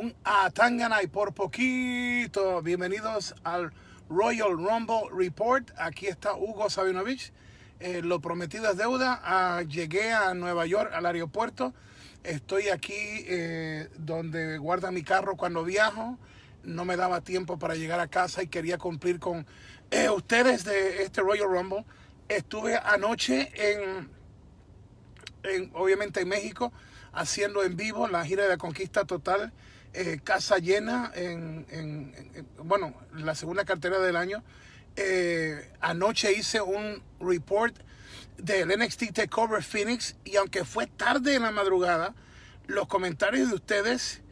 un Atangana por poquito. Bienvenidos al Royal Rumble Report. Aquí está Hugo Sabinovich. Eh, lo prometido es deuda. Ah, llegué a Nueva York, al aeropuerto. Estoy aquí eh, donde guarda mi carro cuando viajo. No me daba tiempo para llegar a casa y quería cumplir con eh, ustedes de este Royal Rumble. Estuve anoche en, en, obviamente en México, haciendo en vivo la gira de la conquista total eh, casa llena en, bueno, la segunda cartera del año. Eh, anoche hice un report del NXT Takeover Phoenix y aunque fue tarde en la madrugada, los comentarios de ustedes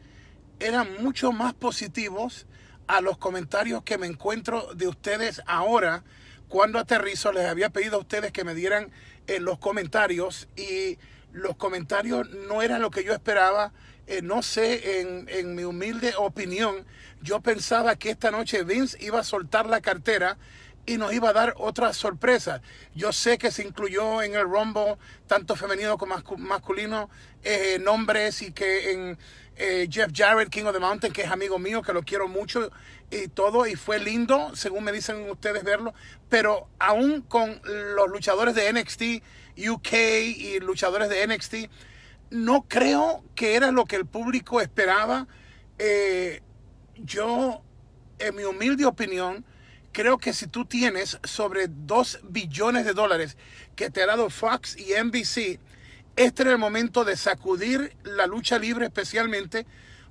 eran mucho más positivos a los comentarios que me encuentro de ustedes ahora. Cuando aterrizo les había pedido a ustedes que me dieran en eh, los comentarios y los comentarios no eran lo que yo esperaba eh, no sé, en, mi humilde opinión, yo pensaba que esta noche Vince iba a soltar la cartera y nos iba a dar otra sorpresa. Yo sé que se incluyó en el rombo tanto femenino como masculino, eh, nombres y que en eh, Jeff Jarrett, King of the Mountain, que es amigo mío, que lo quiero mucho y todo, y fue lindo, según me dicen ustedes verlo, pero aún con los luchadores de NXT UK y luchadores de NXT, no creo que era lo que el público esperaba. Eh, yo, en mi humilde opinión, creo que si tú tienes sobre 2 billones de dólares que te ha dado Fox y NBC, este era el momento de sacudir la lucha libre especialmente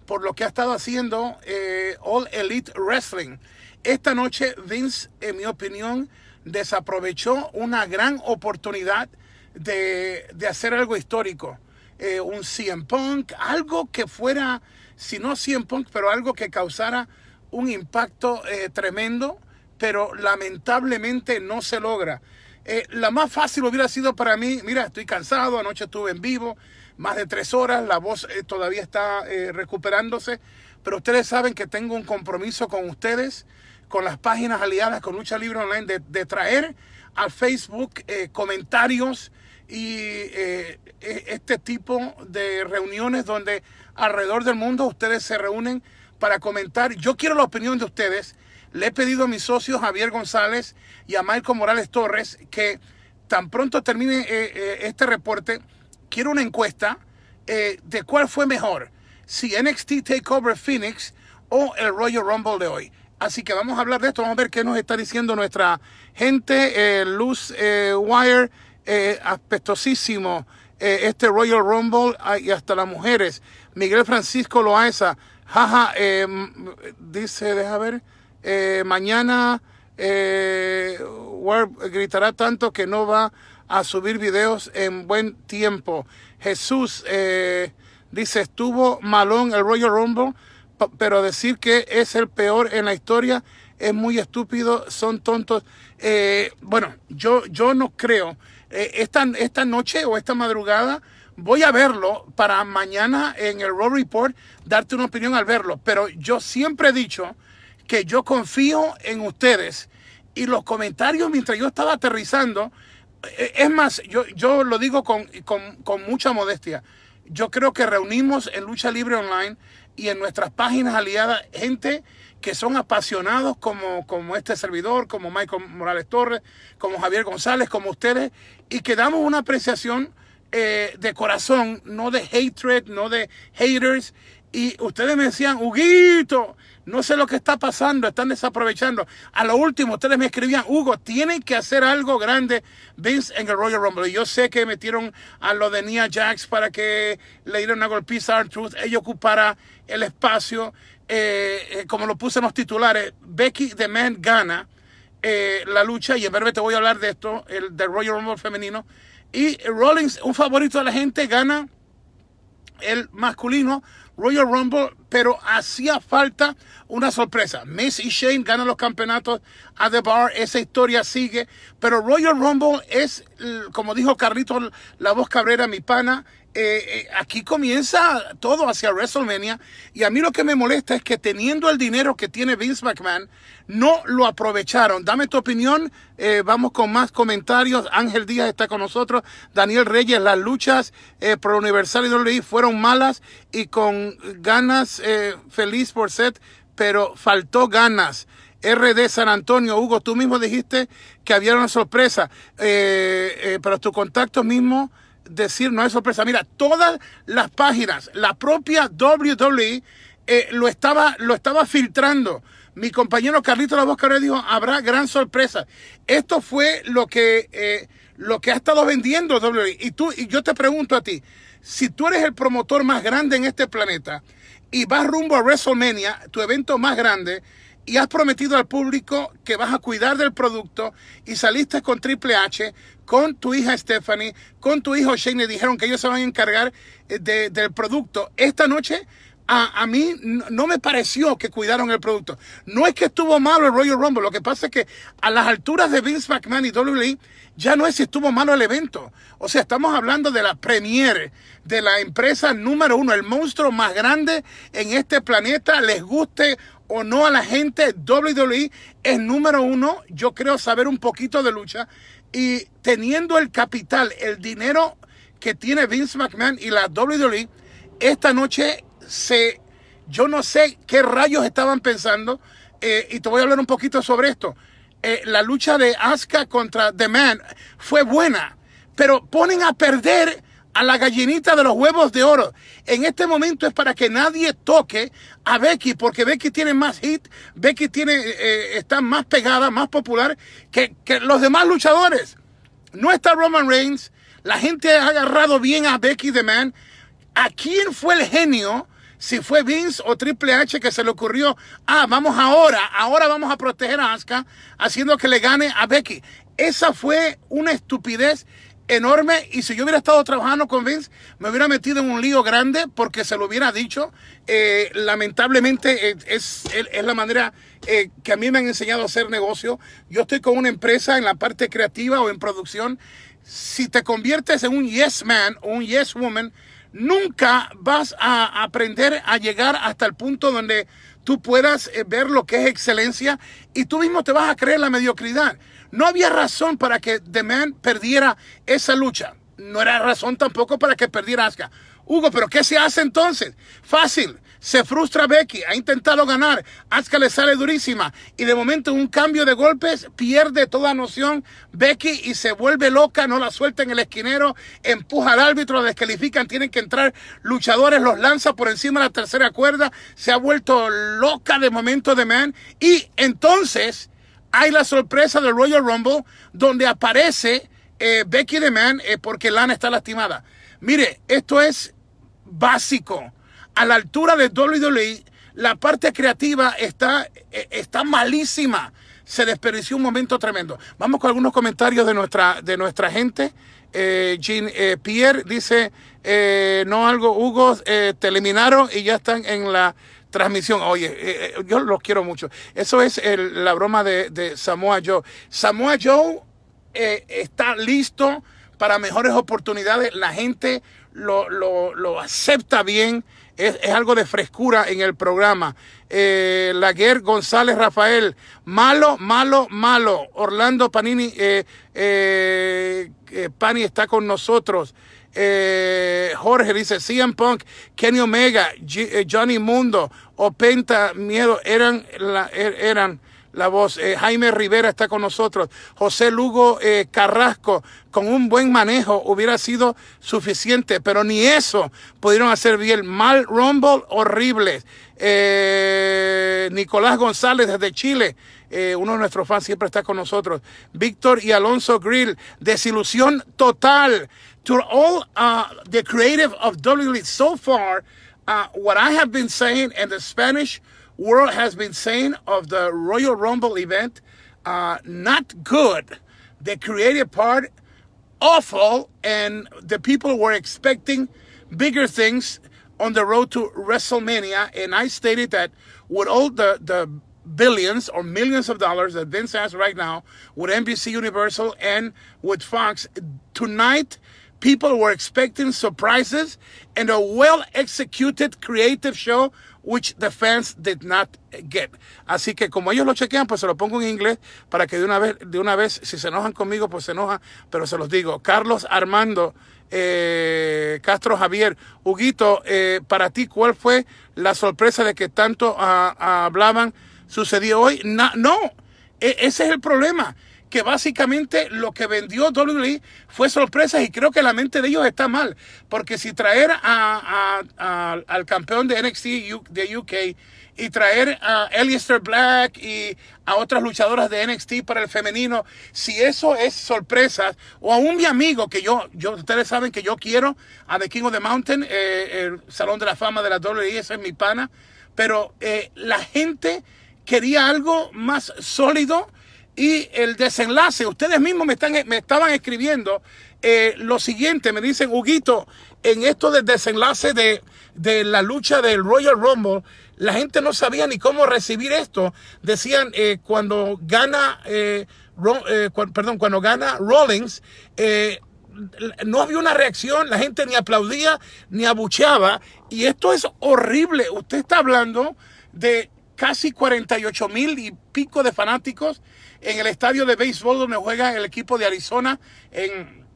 por lo que ha estado haciendo eh, All Elite Wrestling. Esta noche Vince, en mi opinión, desaprovechó una gran oportunidad de hacer algo histórico. Eh, un CM Punk, algo que fuera, si no CM Punk, pero algo que causara un impacto eh, tremendo, pero lamentablemente no se logra. Eh, la más fácil hubiera sido para mí, mira, estoy cansado, anoche estuve en vivo, más de tres horas, la voz todavía está recuperándose, pero ustedes saben que tengo un compromiso con ustedes, con las páginas aliadas con Lucha Libre Online, de, de traer a Facebook comentarios, y eh, e, este tipo de reuniones donde alrededor del mundo ustedes se reúnen para comentar. Yo quiero la opinión de ustedes. Le he pedido a mis socios Javier González y a Michael Morales Torres que tan pronto termine eh, eh, este reporte, quiero una encuesta de cuál fue mejor, si NXT Takeover Phoenix o el Royal Rumble de hoy. Así que vamos a hablar de esto, vamos a ver qué nos está diciendo nuestra gente, Luz Wire. Eh, aspectosísimo eh, este Royal Rumble ah, y hasta las mujeres. Miguel Francisco Loaiza, jaja, eh, dice, deja ver, mañana gritará tanto que no va a subir videos en buen tiempo. Jesús dice, estuvo malón el Royal Rumble, pero decir que es el peor en la historia es muy estúpido, son tontos. bueno, yo, yo no creo eh, esta, esta noche o esta madrugada voy a verlo para mañana en el Road Report darte una opinión al verlo. Pero yo siempre he dicho que yo confío en ustedes y los comentarios mientras yo estaba aterrizando, eh, eh, es más, yo, yo lo digo con, con mucha modestia. Yo creo que reunimos en Lucha Libre Online y en nuestras páginas aliadas gente que son apasionados como, como este servidor, como Michael Morales Torres, como Javier González, como ustedes, y que damos una apreciación eh, de corazón, no de hatred, no de haters. Y ustedes me decían, Huguito, no sé lo que está pasando, están desaprovechando. A lo último, ustedes me escribían, Hugo, tienen que hacer algo grande, Vince, en el Royal Rumble. yo sé que metieron a lo de Nia Jax para que le dieran una golpiza a Truth, ella ocupara el espacio. Eh, eh, como lo puse en los titulares, Becky The Man gana eh, la lucha y en breve te voy a hablar de esto, el de Royal Rumble femenino. Y Rollins, un favorito de la gente, gana el masculino Royal Rumble, pero hacía falta una sorpresa. Miss y Shane ganan los campeonatos a The Bar, esa historia sigue, pero Royal Rumble es, como dijo Carlito La Voz Cabrera, mi pana, eh, eh, aquí comienza todo hacia WrestleMania y a mí lo que me molesta es que teniendo el dinero que tiene Vince McMahon, no lo aprovecharon. Dame tu opinión, eh, vamos con más comentarios. Ángel Díaz está con nosotros, Daniel Reyes, las luchas pro Universal y WWE fueron malas y con ganas, feliz por set, pero faltó ganas. RD San Antonio, Hugo, tú mismo dijiste que había una sorpresa, pero tu contacto mismo decir no es sorpresa. Mira, todas las páginas, la propia WWE eh, lo, estaba, lo estaba filtrando. Mi compañero Carlito La Voz dijo, habrá gran sorpresa. Esto fue lo que, eh, lo que ha estado vendiendo WWE. Y, tú, y yo te pregunto a ti, si tú eres el promotor más grande en este planeta y vas rumbo a WrestleMania, tu evento más grande, y has prometido al público que vas a cuidar del producto y saliste con Triple H, con tu hija Stephanie, con tu hijo Shane, dijeron que ellos se van a encargar eh, del producto. Esta noche a, a, mí no me pareció que cuidaron el producto. No es que estuvo malo el Royal Rumble, lo que pasa es que a las alturas de Vince McMahon y WWE ya no es si estuvo malo el evento. O sea, estamos hablando de la premier de la empresa número uno, el monstruo más grande en este planeta, les guste o no a la gente, WWE es número uno, yo creo saber un poquito de lucha. Y teniendo el capital, el dinero que tiene Vince McMahon y la WWE, esta noche se, yo no sé qué rayos estaban pensando, eh, y te voy a hablar un poquito sobre esto. Eh, la lucha de Asuka contra The Man fue buena, pero ponen a perder a la gallinita de los huevos de oro. En este momento es para que nadie toque a Becky, porque Becky tiene más hit, Becky tiene, eh, está más pegada, más popular que, que los demás luchadores. No está Roman Reigns, la gente ha agarrado bien a Becky The Man. ¿A quién fue el genio? Si fue Vince o Triple H que se le ocurrió, ah, vamos ahora, ahora vamos a proteger a Asuka, haciendo que le gane a Becky. Esa fue una estupidez enorme y si yo hubiera estado trabajando con Vince, me hubiera metido en un lío grande porque se lo hubiera dicho. Eh, lamentablemente eh, es, es, la manera eh, que a mí me han enseñado a hacer negocio. Yo estoy con una empresa en la parte creativa o en producción. Si te conviertes en un yes man o un yes woman, nunca vas a aprender a llegar hasta el punto donde tú puedas ver lo que es excelencia y tú mismo te vas a creer la mediocridad. No había razón para que The Man perdiera esa lucha. No era razón tampoco para que perdiera Asuka. Hugo, ¿pero qué se hace entonces? Fácil. Se frustra Becky, ha intentado ganar, Asuka le sale durísima y de momento un cambio de golpes pierde toda noción Becky y se vuelve loca, no la suelta en el esquinero, empuja al árbitro, la descalifican, tienen que entrar luchadores, los lanza por encima de la tercera cuerda, se ha vuelto loca de momento The man y entonces hay la sorpresa del Royal Rumble donde aparece eh, Becky the Man eh, porque Lana está lastimada. Mire, esto es básico. A la altura de WWE, la parte creativa está, eh, está malísima. Se desperdició un momento tremendo. Vamos con algunos comentarios de nuestra, de nuestra gente. Jean Pierre dice, no algo, Hugo, te eliminaron y ya están en la transmisión. Oye, eh, eh, yo los quiero mucho. Eso es la broma de, de, Samoa Joe. Samoa Joe eh, está listo para mejores oportunidades. La gente lo, acepta bien. Es, es, algo de frescura en el programa. Eh, Laguer González Rafael, malo, malo, malo. Orlando Panini, eh, Pani está con nosotros. Eh, Jorge dice, CM Punk, Kenny Omega, eh, Johnny Mundo, Openta, Miedo, eran la, er, eran la voz. Eh, Jaime Rivera está con nosotros. José Lugo Carrasco, con un buen manejo hubiera sido suficiente, pero ni eso pudieron hacer bien. Mal Rumble, horrible. Nicolás González desde Chile. uno de nuestros fans siempre está con nosotros. Víctor y Alonso Grill, desilusión total. to all uh, the creative of WWE so far, uh, what I have been saying and the Spanish world has been saying of the Royal Rumble event, uh, not good. The creative part, awful, and the people were expecting bigger things on the road to WrestleMania. And I stated that with all the, the billions or millions of dollars that Vince has right now with NBC Universal and with Fox, tonight People were expecting surprises and a well-executed creative show which the fans did not get. Así que como ellos lo chequean, pues se lo pongo en inglés para que de una vez, de una vez si se enojan conmigo, pues se enojan, pero se los digo. Carlos Armando eh, Castro Javier, Huguito, eh, para ti, ¿cuál fue la sorpresa de que tanto ah, hablaban? ¿Sucedió hoy? no, e, ese es el problema que básicamente lo que vendió WWE fue sorpresas y creo que la mente de ellos está mal, porque si traer a, al campeón de NXT de UK y traer a Eliester Black y a otras luchadoras de NXT para el femenino, si eso es sorpresa. o a un mi amigo que yo, yo ustedes saben que yo quiero, a The King of the Mountain, eh, el Salón de la Fama de la WWE, ese es mi pana, pero eh, la gente quería algo más sólido, y el desenlace. Ustedes mismos me, están, me estaban escribiendo eh, lo siguiente, me dicen, Huguito, en esto del desenlace de, la lucha del Royal Rumble, la gente no sabía ni cómo recibir esto. Decían, eh, cuando gana, eh, eh perdón, cuando gana Rollins, no había una reacción, la gente ni aplaudía ni abucheaba. Y esto es horrible. Usted está hablando de casi 48 mil y pico de fanáticos en el estadio de béisbol donde juega el equipo de Arizona en,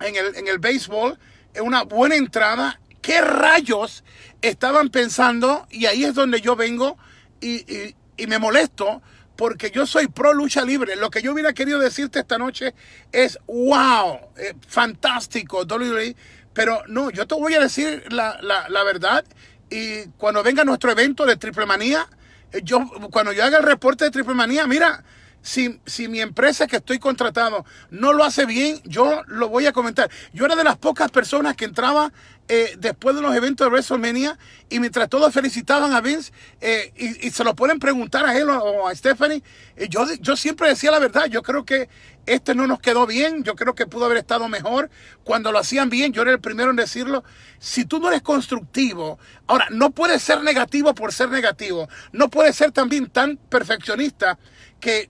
el, béisbol. Es Una buena entrada. ¿Qué rayos estaban pensando? Y ahí es donde yo vengo y, y, me molesto porque yo soy pro lucha libre. Lo que yo hubiera querido decirte esta noche es, wow, eh, fantástico, WWE. Pero no, yo te voy a decir la, la, la verdad. Y cuando venga nuestro evento de Triple Manía, eh, yo, cuando yo haga el reporte de Triple Manía, mira, si, mi empresa que estoy contratado no lo hace bien, yo lo voy a comentar. Yo era de las pocas personas que entraba eh, después de los eventos de WrestleMania y mientras todos felicitaban a Vince eh, y, se lo pueden preguntar a él o a Stephanie, eh, yo, yo siempre decía la verdad. Yo creo que este no nos quedó bien. Yo creo que pudo haber estado mejor. Cuando lo hacían bien, yo era el primero en decirlo. Si tú no eres constructivo, ahora no puedes ser negativo por ser negativo. No puedes ser también tan perfeccionista que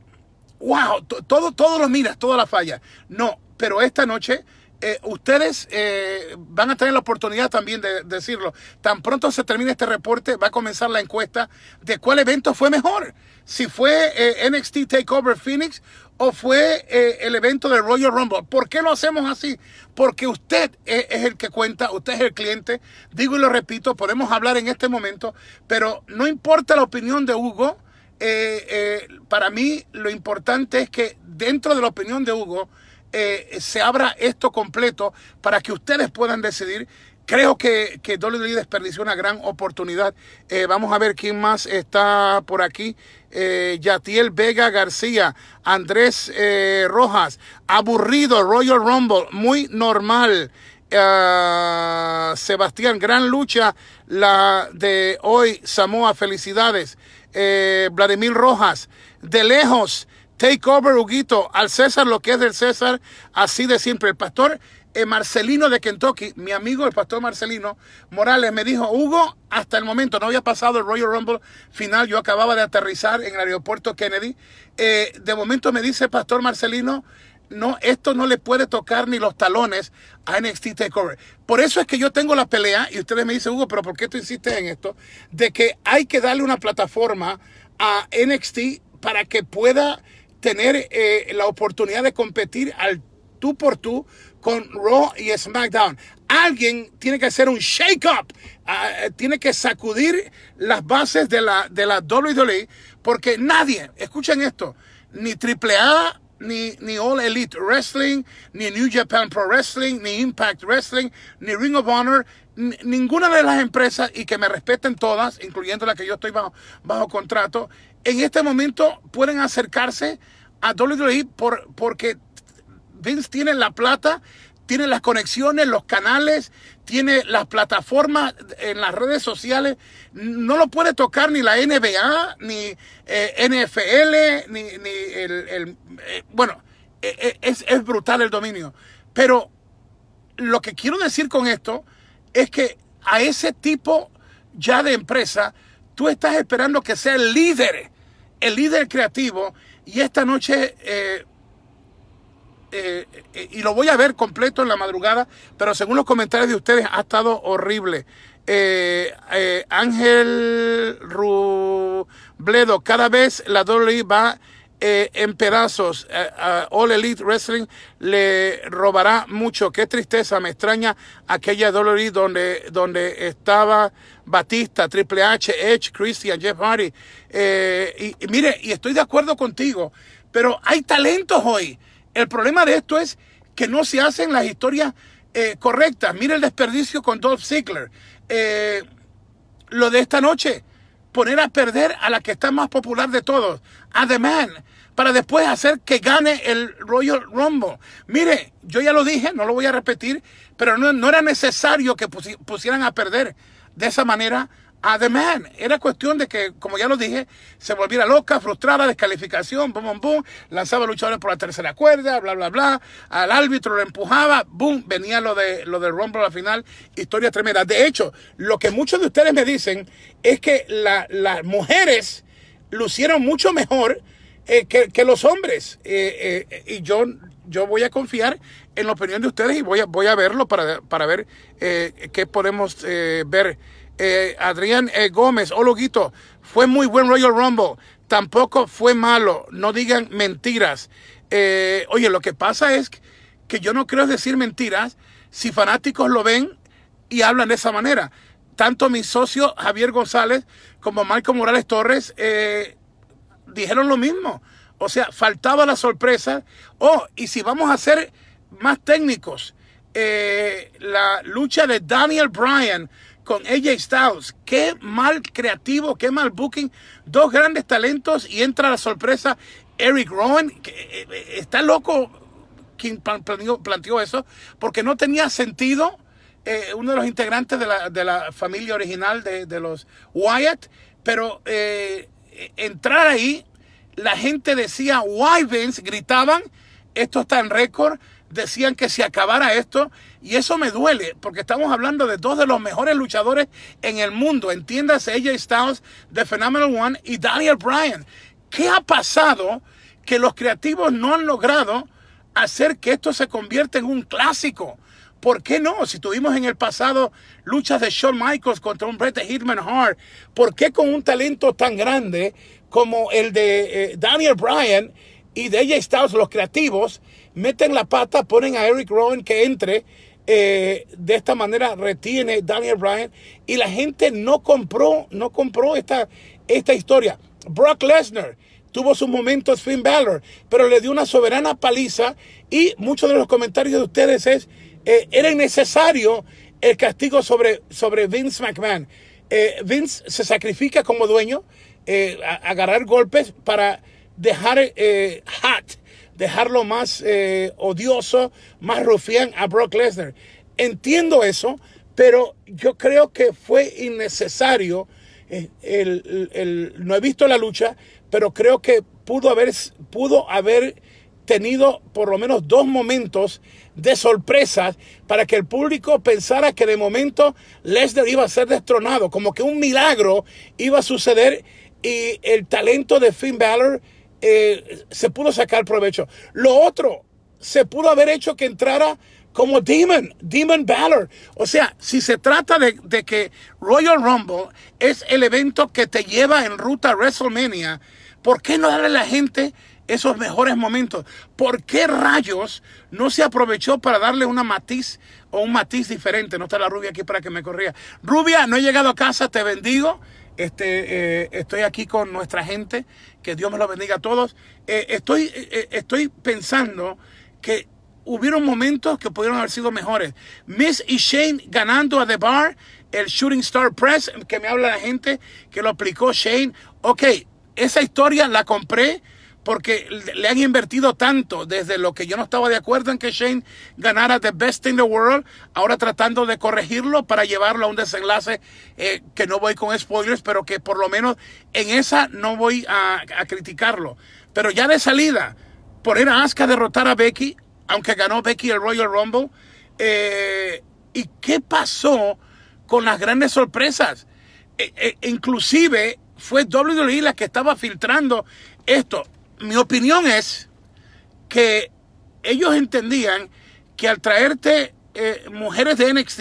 wow, todo, todos los miras, toda la falla No, pero esta noche eh, ustedes eh, van a tener la oportunidad también de, decirlo. Tan pronto se termine este reporte, va a comenzar la encuesta de cuál evento fue mejor. Si fue eh, NXT Takeover Phoenix o fue el evento de Royal Rumble. ¿Por qué lo hacemos así? Porque usted es el que cuenta, usted es el cliente. Digo y lo repito, podemos hablar en este momento, pero no importa la opinión de Hugo eh, eh, para mí lo importante es que dentro de la opinión de Hugo eh, se abra esto completo para que ustedes puedan decidir. Creo que, que WWE desperdició una gran oportunidad. vamos a ver quién más está por aquí. Yatiel Vega García, Andrés Rojas, aburrido, Royal Rumble, muy normal. Sebastián, gran lucha la de hoy, Samoa, felicidades. Eh, Vladimir Rojas. De lejos, take over, Huguito, al César lo que es del César, así de siempre. El pastor eh, Marcelino de Kentucky, mi amigo el pastor Marcelino Morales, me dijo, Hugo, hasta el momento no había pasado el Royal Rumble final, yo acababa de aterrizar en el aeropuerto Kennedy. Eh, de momento me dice el pastor Marcelino, no, esto no le puede tocar ni los talones a NXT TakeOver. Por eso es que yo tengo la pelea, y ustedes me dicen, Hugo, pero ¿por qué tú insistes en esto? De que hay que darle una plataforma a NXT para que pueda tener eh, la oportunidad de competir al tú por tú con Raw y SmackDown. Alguien tiene que hacer un shake-up, ah, eh, tiene que sacudir las bases de la, de la WWE, porque nadie, escuchen esto, ni Triple A ni, ni All Elite Wrestling, ni New Japan Pro Wrestling, ni Impact Wrestling, ni Ring of Honor, ninguna de las empresas, y que me respeten todas, incluyendo la que yo estoy bajo, bajo contrato, en este momento pueden acercarse a WWE por, porque Vince tiene la plata tiene las conexiones, los canales, tiene las plataformas en las redes sociales. No lo puede tocar ni la NBA, ni eh, NFL, ni, el, eh, bueno, eh, es, brutal el dominio. Pero lo que quiero decir con esto es que a ese tipo ya de empresa, tú estás esperando que sea el líder, el líder creativo. Y esta noche eh, eh, y lo voy a ver completo en la madrugada, pero según los comentarios de ustedes ha estado horrible. Eh, Ángel Rubledo, cada vez la WWE va en pedazos. All Elite Wrestling le robará mucho. Qué tristeza, me extraña aquella WWE donde, donde estaba Batista, Triple H, Edge, Christian, Jeff Hardy. Y, y mire, y estoy de acuerdo contigo, pero hay talentos hoy. El problema de esto es que no se hacen las historias eh, correctas. Mire el desperdicio con Dolph Ziggler. Eh, lo de esta noche, poner a perder a la que está más popular de todos, a The Man, para después hacer que gane el Royal Rumble. Mire, yo ya lo dije, no lo voy a repetir, pero no, no era necesario que pusieran a perder de esa manera Además, era cuestión de que, como ya lo dije, se volviera loca, frustrada, descalificación, boom, boom, boom, lanzaba luchadores por la tercera cuerda, bla, bla, bla, al árbitro lo empujaba, boom, venía lo de lo del Rumble a la final, historia tremenda. De hecho, lo que muchos de ustedes me dicen es que las mujeres lucieron mucho mejor eh, que, los hombres. Eh, eh, y yo, yo voy a confiar en la opinión de ustedes y voy a, voy a verlo para, para ver qué podemos ver eh, Adrián eh, Gómez, hola oh, Loguito, fue muy buen Royal Rumble, tampoco fue malo, no digan mentiras. Eh, oye, lo que pasa es que yo no creo decir mentiras si fanáticos lo ven y hablan de esa manera. Tanto mi socio Javier González como Marco Morales Torres dijeron lo mismo. O sea, faltaba la sorpresa. Oh, y si vamos a ser más técnicos, la lucha de Daniel Bryan con AJ Styles. Qué mal creativo, qué mal booking. Dos grandes talentos y entra la sorpresa Eric Rowan. Que eh, eh, está loco quien planteó, eso porque no tenía sentido. Eh, uno de los integrantes de la, familia original de, los Wyatt, pero entrar ahí, la gente decía, why gritaban, esto está en récord, decían que se acabara esto y eso me duele porque estamos hablando de dos de los mejores luchadores en el mundo. Entiéndase AJ Styles de Phenomenal One y Daniel Bryan. ¿Qué ha pasado que los creativos no han logrado hacer que esto se convierta en un clásico? ¿Por qué no? Si tuvimos en el pasado luchas de Shawn Michaels contra un Bret Hitman Hart, ¿por qué con un talento tan grande como el de eh, Daniel Bryan y de AJ Styles, los creativos, meten la pata, ponen a Eric Rowan que entre. Eh, de esta manera retiene Daniel Bryan y la gente no compró, no compró esta, esta historia. Brock Lesnar tuvo sus momentos Finn Balor, pero le dio una soberana paliza y muchos de los comentarios de ustedes es, eh, era innecesario el castigo sobre, sobre Vince McMahon. Eh, Vince se sacrifica como dueño, agarrar golpes para dejar hot dejarlo más eh, odioso, más rufián a Brock Lesnar. Entiendo eso, pero yo creo que fue innecesario. Eh, no he visto la lucha, pero creo que pudo haber, pudo haber tenido por lo menos dos momentos de sorpresas para que el público pensara que de momento Lesnar iba a ser destronado, como que un milagro iba a suceder y el talento de Finn Balor eh, se pudo sacar provecho. Lo otro, se pudo haber hecho que entrara como Demon, Demon Baller. O sea, si se trata de, de, que Royal Rumble es el evento que te lleva en ruta a WrestleMania, ¿por qué no darle a la gente esos mejores momentos? ¿Por qué rayos no se aprovechó para darle una matiz o un matiz diferente? No está la rubia aquí para que me corría. Rubia, no he llegado a casa, te bendigo. Este, eh, estoy aquí con nuestra gente. Que Dios me lo bendiga a todos. Eh, estoy, eh, estoy pensando que hubieron momentos que pudieron haber sido mejores. Miss y Shane ganando a The Bar, el Shooting Star Press, que me habla la gente que lo aplicó Shane. Ok, esa historia la compré porque le han invertido tanto desde lo que yo no estaba de acuerdo en que Shane ganara The Best in the World, ahora tratando de corregirlo para llevarlo a un desenlace eh, que no voy con spoilers, pero que por lo menos en esa no voy a, criticarlo. Pero ya de salida, por a Asuka derrotar a Becky, aunque ganó Becky el Royal Rumble, eh, ¿y qué pasó con las grandes sorpresas? Eh, inclusive fue WWE la que estaba filtrando esto mi opinión es que ellos entendían que al traerte eh, mujeres de NXT,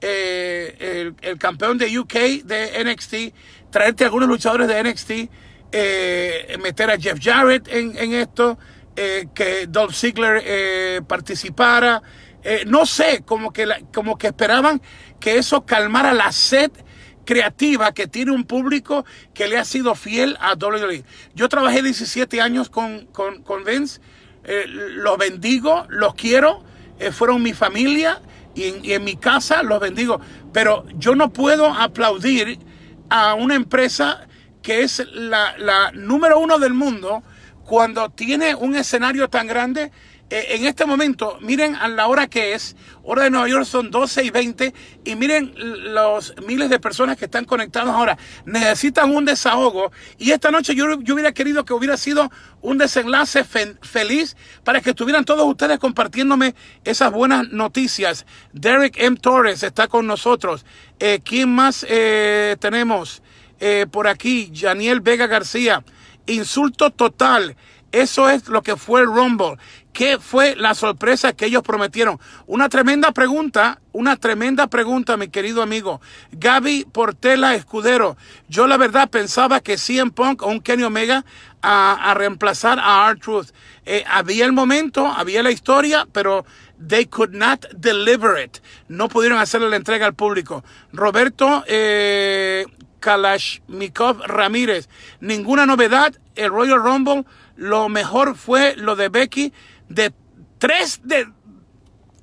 eh, el, campeón de UK de NXT, traerte algunos luchadores de NXT, eh, meter a Jeff Jarrett en, esto, que Dolph Ziggler participara, no sé, como que, como que esperaban que eso calmara la sed creativa que tiene un público que le ha sido fiel a WWE. Yo trabajé 17 años con, con, Vince, eh, los bendigo, los quiero, eh, fueron mi familia y en, mi casa los bendigo, pero yo no puedo aplaudir a una empresa que es la, la número uno del mundo cuando tiene un escenario tan grande eh, en este momento, miren a la hora que es, hora de Nueva York son 12 y 20, y miren los miles de personas que están conectadas ahora, necesitan un desahogo, y esta noche yo, hubiera querido que hubiera sido un desenlace feliz para que estuvieran todos ustedes compartiéndome esas buenas noticias. Derek M. Torres está con nosotros. Eh, ¿Quién más eh, tenemos por aquí? Daniel Vega García. Insulto total. Eso es lo que fue el Rumble. ¿Qué fue la sorpresa que ellos prometieron? Una tremenda pregunta, una tremenda pregunta, mi querido amigo. Gaby Portela Escudero. Yo la verdad pensaba que CM Punk o un Kenny Omega a, reemplazar a R-Truth. Eh, había el momento, había la historia, pero they could not deliver it. No pudieron hacerle la entrega al público. Roberto eh, Kalashnikov Ramírez. Ninguna novedad. El Royal Rumble lo mejor fue lo de Becky de 3 de...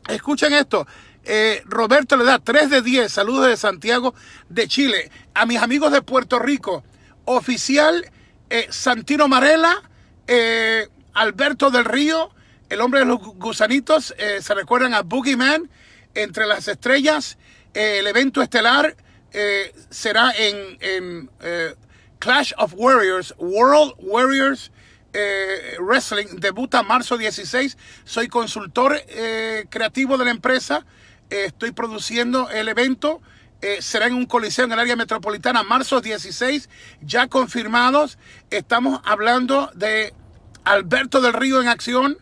Escuchen esto. Eh, Roberto le da 3 de 10. Saludos de Santiago de Chile. A mis amigos de Puerto Rico. Oficial eh, Santino Marela. Eh, Alberto del Río. El hombre de los gusanitos. se recuerdan a Boogeyman. Entre las estrellas. el evento estelar será en Clash of Warriors. World Warriors eh, wrestling debuta marzo 16. Soy consultor eh, creativo de la empresa. Eh, estoy produciendo el evento. será en un coliseo en el área metropolitana marzo 16. Ya confirmados. Estamos hablando de Alberto del Río en acción.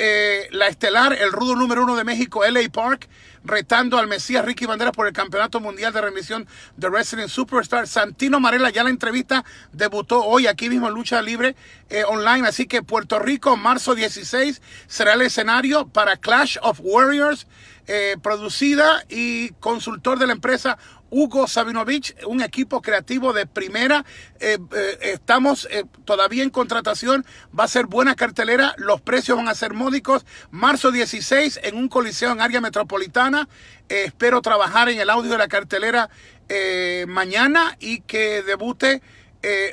Eh, la estelar, el rudo número uno de México, LA Park, retando al Mesías Ricky Banderas por el Campeonato Mundial de Remisión de Wrestling Superstar. Santino Marella ya la entrevista debutó hoy aquí mismo en Lucha Libre eh, Online. Así que Puerto Rico, marzo 16, será el escenario para Clash of Warriors, eh, producida y consultor de la empresa Hugo Sabinovich, un equipo creativo de primera. Eh, eh, estamos eh, todavía en contratación. Va a ser buena cartelera. Los precios van a ser módicos. Marzo 16 en un coliseo en área metropolitana. espero trabajar en el audio de la cartelera mañana y que debute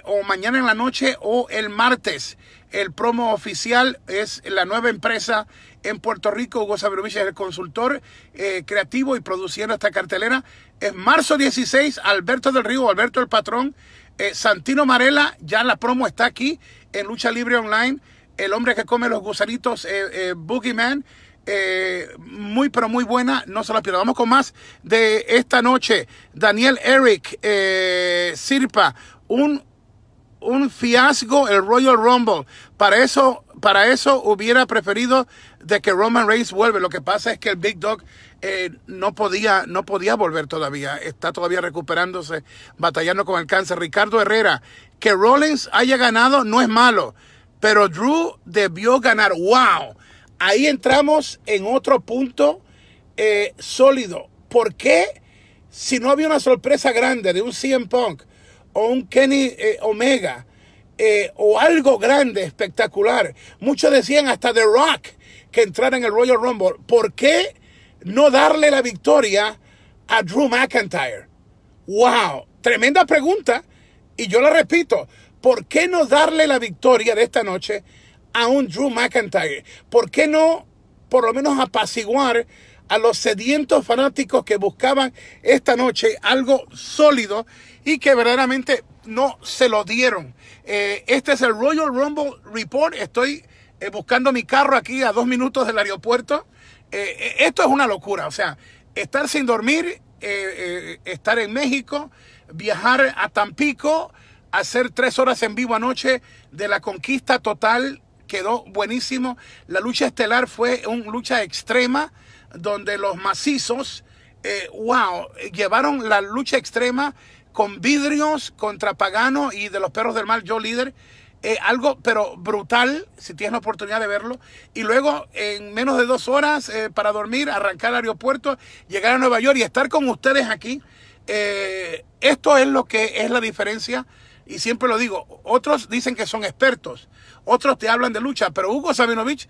o mañana en la noche o el martes. El promo oficial es la nueva empresa en Puerto Rico. Hugo Sabinovich es el consultor creativo y produciendo esta cartelera. En marzo 16, Alberto del Río, Alberto el Patrón, eh, Santino Marela, ya la promo está aquí en Lucha Libre Online. El hombre que come los gusanitos, eh, eh, eh muy, pero muy buena. No se la pierda. Vamos con más de esta noche. Daniel Eric, Sirpa, un, un fiasco el Royal Rumble. Para eso, para eso hubiera preferido de que Roman Reigns vuelve. Lo que pasa es que el Big Dog eh, no, podía, no podía volver todavía. Está todavía recuperándose, batallando con el cáncer. Ricardo Herrera, que Rollins haya ganado no es malo, pero Drew debió ganar. ¡Wow! Ahí entramos en otro punto eh, sólido. ¿Por qué? Si no había una sorpresa grande de un CM Punk o un Kenny eh, Omega o algo grande, espectacular. Muchos decían hasta The Rock que entrara en el Royal Rumble. ¿Por qué? no darle la victoria a Drew McIntyre? ¡Wow! Tremenda pregunta. Y yo la repito, ¿por qué no darle la victoria de esta noche a un Drew McIntyre? ¿Por qué no por lo menos apaciguar a los sedientos fanáticos que buscaban esta noche algo sólido y que verdaderamente no se lo dieron? Eh, este es el Royal Rumble Report. Estoy eh, buscando mi carro aquí a dos minutos del aeropuerto. Eh, eh, esto es una locura, o sea, estar sin dormir, eh, estar en México, viajar a Tampico, hacer tres horas en vivo anoche de la conquista total, quedó buenísimo. La lucha estelar fue una lucha extrema donde los macizos, wow, llevaron la lucha extrema con vidrios contra Pagano y de los perros del mal, yo líder. Eh, algo, pero brutal, si tienes la oportunidad de verlo. Y luego, en menos de dos horas eh, para dormir, arrancar al aeropuerto, llegar a Nueva York y estar con ustedes aquí. Eh, esto es lo que es la diferencia. Y siempre lo digo, otros dicen que son expertos, otros te hablan de lucha, pero Hugo Sabinovich,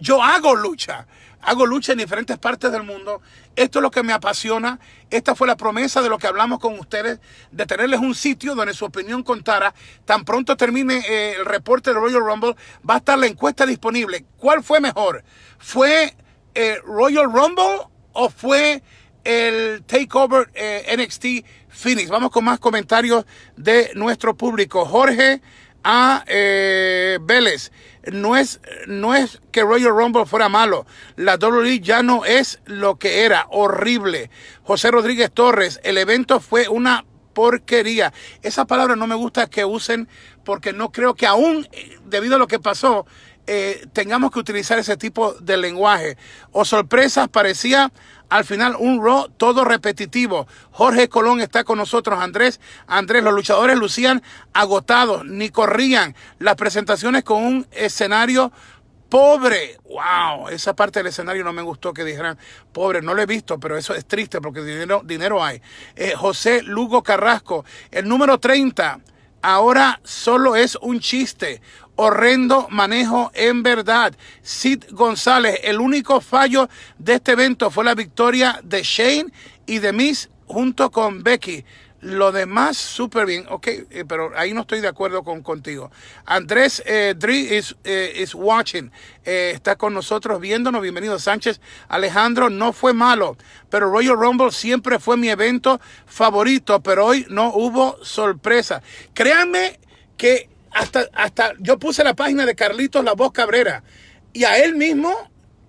yo hago lucha hago lucha en diferentes partes del mundo. Esto es lo que me apasiona. Esta fue la promesa de lo que hablamos con ustedes, de tenerles un sitio donde su opinión contara. Tan pronto termine eh, el reporte de Royal Rumble, va a estar la encuesta disponible. ¿Cuál fue mejor? ¿Fue eh, Royal Rumble o fue el Takeover eh, NXT Phoenix? Vamos con más comentarios de nuestro público. Jorge a eh, Vélez. No es, no es que Royal Rumble fuera malo. La WWE ya no es lo que era, horrible. José Rodríguez Torres, el evento fue una porquería. Esa palabra no me gusta que usen porque no creo que aún, eh, debido a lo que pasó, eh, tengamos que utilizar ese tipo de lenguaje. O sorpresas, parecía al final un Raw todo repetitivo. Jorge Colón está con nosotros, Andrés. Andrés, los luchadores lucían agotados, ni corrían. Las presentaciones con un escenario pobre. ¡Wow! Esa parte del escenario no me gustó que dijeran pobre. No lo he visto, pero eso es triste porque dinero, dinero hay. Eh, José Lugo Carrasco, el número 30. Ahora solo es un chiste horrendo manejo en verdad. Sid González, el único fallo de este evento fue la victoria de Shane y de Miss junto con Becky. Lo demás, súper bien. Ok, eh, pero ahí no estoy de acuerdo con, contigo. Andrés eh, eh, is, watching. está con nosotros viéndonos. Bienvenido, Sánchez. Alejandro, no fue malo, pero Royal Rumble siempre fue mi evento favorito, pero hoy no hubo sorpresa. Créanme que hasta, hasta yo puse la página de Carlitos La Voz Cabrera y a él mismo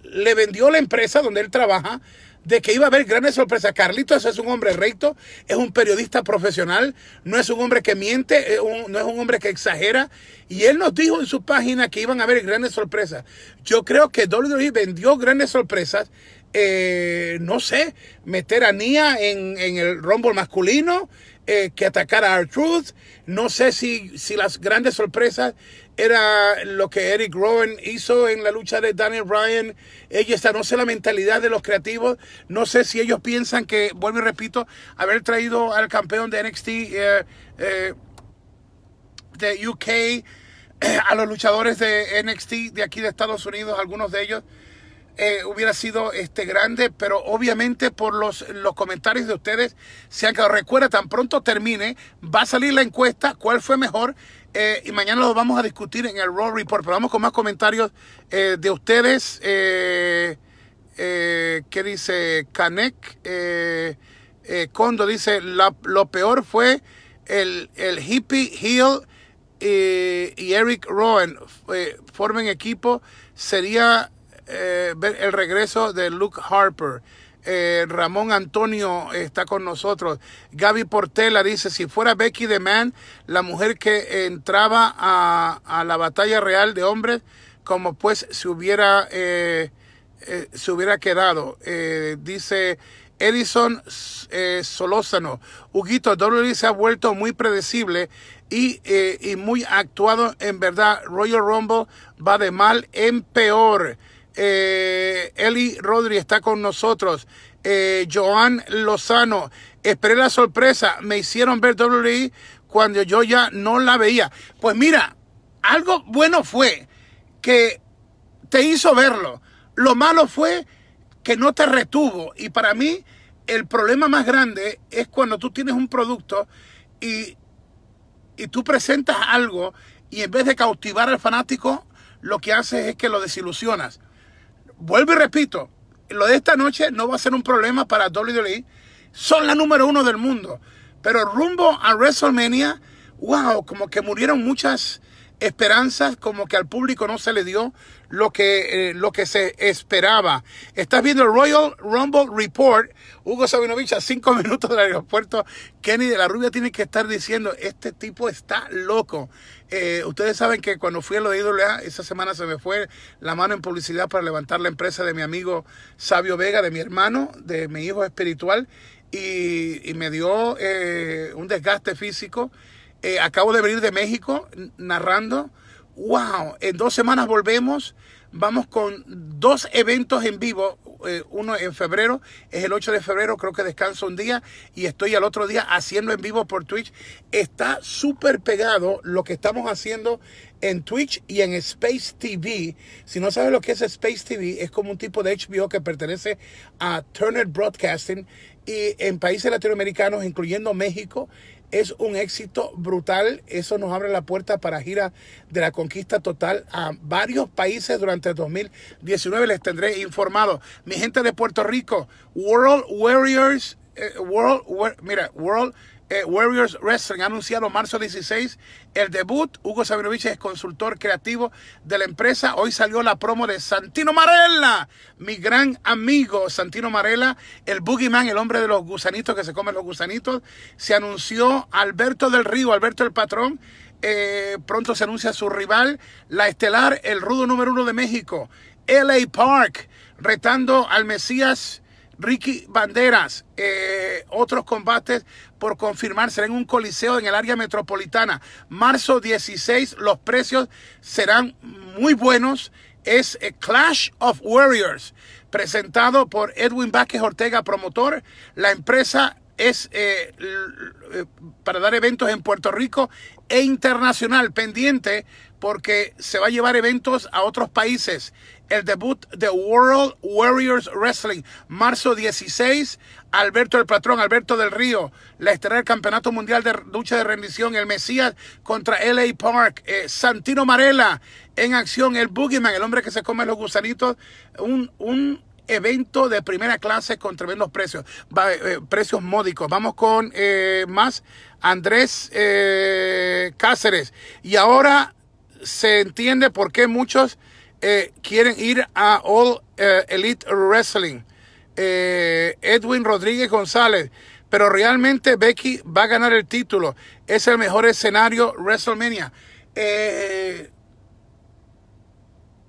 le vendió la empresa donde él trabaja de que iba a haber grandes sorpresas. Carlitos es un hombre recto, es un periodista profesional, no es un hombre que miente, no es un hombre que exagera. Y él nos dijo en su página que iban a haber grandes sorpresas. Yo creo que WWE vendió grandes sorpresas. Eh, no sé, meter a Nia en, en el Rumble masculino, eh, que atacar a R-Truth. No sé si, las grandes sorpresas era lo que Eric Rowan hizo en la lucha de Daniel Bryan. Ella está, no sé la mentalidad de los creativos. No sé si ellos piensan que, vuelvo y repito, haber traído al campeón de NXT eh, eh, de UK, a los luchadores de NXT de aquí de Estados Unidos, algunos de ellos. Eh, hubiera sido este grande, pero obviamente por los, los comentarios de ustedes se han quedado. Recuerda, tan pronto termine, va a salir la encuesta, cuál fue mejor, eh, y mañana lo vamos a discutir en el Raw Report, pero vamos con más comentarios eh, de ustedes. ¿Qué dice Canek? Condo dice, lo peor fue el, el hippie Hill y Eric Rowan formen equipo. Sería eh, ver el regreso de Luke Harper. Eh, Ramón Antonio está con nosotros. Gaby Portela dice, si fuera Becky de Man, la mujer que entraba a, la batalla real de hombres, como pues se hubiera, eh, se hubiera quedado. dice Edison Solózano, Huguito, W se ha vuelto muy predecible y, y muy actuado en verdad. Royal Rumble va de mal en peor. Eh, Eli Rodri está con nosotros. Eh, Joan Lozano. Esperé la sorpresa. Me hicieron ver WWE cuando yo ya no la veía. Pues mira, algo bueno fue que te hizo verlo. Lo malo fue que no te retuvo. Y para mí, el problema más grande es cuando tú tienes un producto y, y tú presentas algo y en vez de cautivar al fanático, lo que haces es que lo desilusionas vuelvo y repito, lo de esta noche no va a ser un problema para WWE. Son la número uno del mundo. Pero rumbo a WrestleMania, wow, como que murieron muchas esperanzas, como que al público no se le dio lo que, eh, lo que se esperaba. Estás viendo el Royal Rumble Report. Hugo Sabinovich a cinco minutos del aeropuerto. Kenny de la Rubia tiene que estar diciendo, este tipo está loco. Eh, ustedes saben que cuando fui a lo de esa semana se me fue la mano en publicidad para levantar la empresa de mi amigo Sabio Vega, de mi hermano, de mi hijo espiritual. Y, me dio eh, un desgaste físico. acabo de venir de México narrando wow, en dos semanas volvemos. Vamos con dos eventos en vivo. Eh, uno en febrero, es el 8 de febrero, creo que descanso un día y estoy al otro día haciendo en vivo por Twitch. Está súper pegado lo que estamos haciendo en Twitch y en Space TV. Si no sabes lo que es Space TV, es como un tipo de HBO que pertenece a Turner Broadcasting y en países latinoamericanos, incluyendo México, es un éxito brutal. Eso nos abre la puerta para gira de la conquista total a varios países durante 2019. Les tendré informado. Mi gente de Puerto Rico, World Warriors, eh, World, mira, World eh, Warriors Wrestling ha anunciado marzo 16 el debut. Hugo Sabinovich es consultor creativo de la empresa. Hoy salió la promo de Santino Marella, mi gran amigo Santino Marella, el boogeyman, el hombre de los gusanitos que se comen los gusanitos. Se anunció Alberto del Río, Alberto el patrón. Eh, pronto se anuncia su rival, la estelar, el rudo número uno de México, LA Park, retando al Mesías. Ricky Banderas. Eh, otros combates por confirmar en un coliseo en el área metropolitana. Marzo 16, los precios serán muy buenos. Es eh, Clash of Warriors, presentado por Edwin Vázquez Ortega, promotor. La empresa es eh, para dar eventos en Puerto Rico e internacional, pendiente porque se va a llevar eventos a otros países el debut de World Warriors Wrestling, marzo 16. Alberto del Patrón, Alberto del Río, la estrella del Campeonato Mundial de Lucha de Rendición, el Mesías contra LA Park, eh, Santino Marella en acción, el Boogeyman, el hombre que se come los gusanitos, un, evento de primera clase con tremendos precios, eh, precios módicos. Vamos con eh, más Andrés Cáceres. Y ahora se entiende por qué muchos eh, quieren ir a All eh, Elite Wrestling. Eh, Edwin Rodríguez González. Pero realmente Becky va a ganar el título. Es el mejor escenario WrestleMania.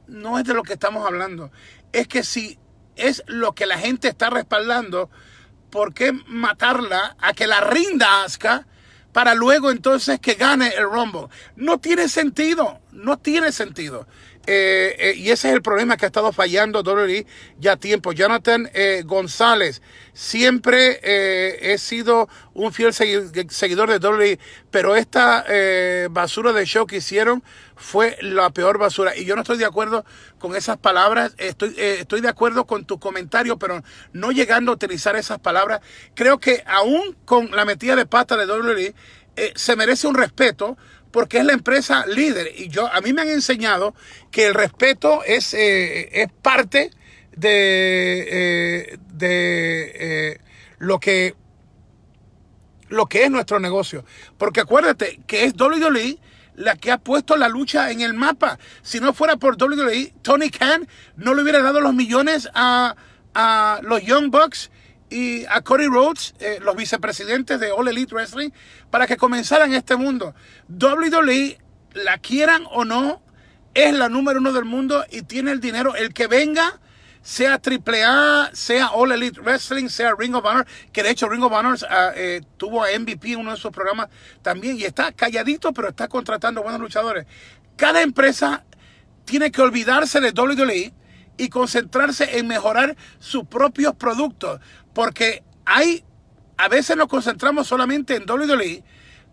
no es de lo que estamos hablando. Es que si es lo que la gente está respaldando, ¿por qué matarla a que la rinda Asuka para luego entonces que gane el Rumble? No tiene sentido. No tiene sentido. Eh, eh, y ese es el problema que ha estado fallando WWE ya tiempo. Jonathan eh, González, siempre he sido un fiel seguidor de WWE, pero esta basura de show que hicieron fue la peor basura. Y yo no estoy de acuerdo con esas palabras, estoy, de acuerdo con tu comentario, pero no llegando a utilizar esas palabras. Creo que aún con la metida de pasta de eh, se merece un respeto porque es la empresa líder. Y yo, a mí me han enseñado que el respeto es, eh, es parte de, eh, eh, lo que lo que es nuestro negocio. Porque acuérdate que es WWE la que ha puesto la lucha en el mapa. Si no fuera por WWE, Tony Khan no le hubiera dado los millones a, a los Young Bucks y a Cody Rhodes, eh, los vicepresidentes de All Elite Wrestling, para que comenzaran este mundo. WWE, la quieran o no, es la número uno del mundo y tiene el dinero. El que venga, sea AAA, sea All Elite Wrestling, sea Ring of Honor, que de hecho Ring of Honor ah, eh, tuvo a MVP en uno de sus programas también y está calladito, pero está contratando buenos luchadores. Cada empresa tiene que olvidarse de WWE y concentrarse en mejorar sus propios productos. Porque hay, a veces nos concentramos solamente en WWE,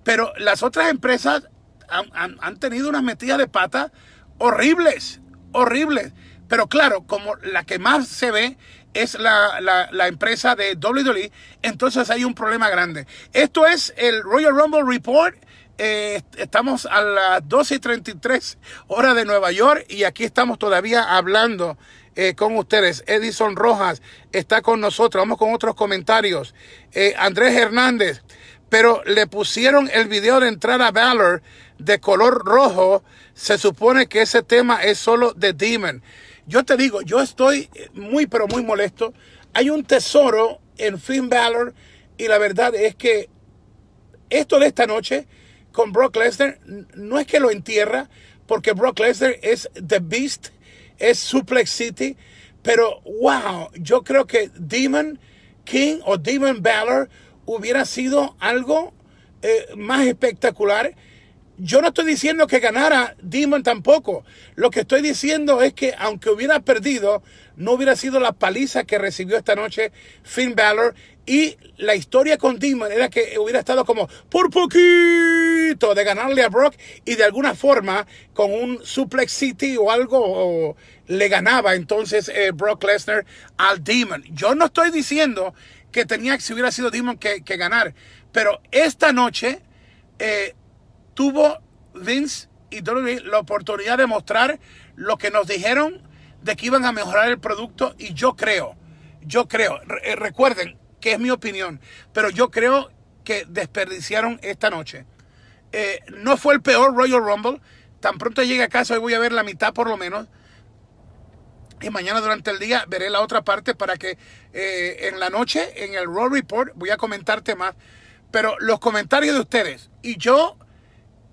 pero las otras empresas han, tenido unas metidas de pata horribles, horribles. Pero claro, como la que más se ve es la, la, empresa de WWE, entonces hay un problema grande. Esto es el Royal Rumble Report eh, estamos a las 12 y 33 horas de Nueva York y aquí estamos todavía hablando eh, con ustedes. Edison Rojas está con nosotros. Vamos con otros comentarios. Eh, Andrés Hernández, pero le pusieron el video de entrada a Valor de color rojo. Se supone que ese tema es solo de Demon. Yo te digo, yo estoy muy, pero muy molesto. Hay un tesoro en Film Valor. y la verdad es que esto de esta noche con Brock Lesnar, no es que lo entierra, porque Brock Lesnar es The Beast, es Suplex City, pero wow, yo creo que Demon King o Demon Balor hubiera sido algo eh, más espectacular. Yo no estoy diciendo que ganara Demon tampoco. Lo que estoy diciendo es que aunque hubiera perdido, no hubiera sido la paliza que recibió esta noche Finn Balor y la historia con Demon era que hubiera estado como por poquito de ganarle a Brock y de alguna forma con un suplex city o algo le ganaba entonces eh, Brock Lesnar al Demon. Yo no estoy diciendo que tenía si hubiera sido Demon que, ganar, pero esta noche eh, tuvo Vince y WWE la oportunidad de mostrar lo que nos dijeron de que iban a mejorar el producto y yo creo, yo creo, eh, recuerden, que es mi opinión, pero yo creo que desperdiciaron esta noche. Eh, no fue el peor Royal Rumble. Tan pronto llegue a casa, hoy voy a ver la mitad por lo menos. Y mañana durante el día veré la otra parte para que eh, en la noche, en el Raw Report, voy a comentarte más. Pero los comentarios de ustedes, y yo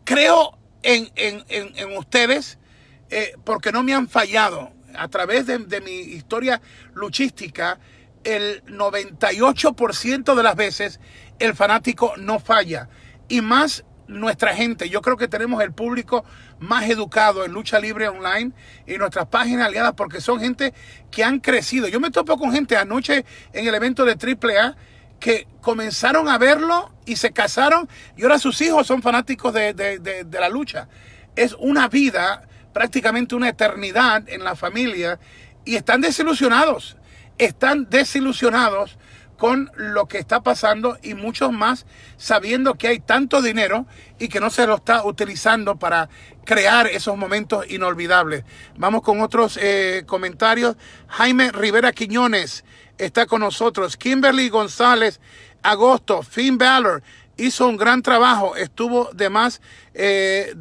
creo en, ustedes, eh, porque no me han fallado a través de, de mi historia luchística el 98% de las veces el fanático no falla. Y más nuestra gente. Yo creo que tenemos el público más educado en lucha libre online y nuestras páginas aliadas porque son gente que han crecido. Yo me topo con gente anoche en el evento de A que comenzaron a verlo y se casaron y ahora sus hijos son fanáticos de, de la lucha. Es una vida, prácticamente una eternidad en la familia y están desilusionados están desilusionados con lo que está pasando y muchos más sabiendo que hay tanto dinero y que no se lo está utilizando para crear esos momentos inolvidables. Vamos con otros eh, comentarios. Jaime Rivera Quiñones está con nosotros. Kimberly González, agosto. Finn Balor hizo un gran trabajo. Estuvo de más eh,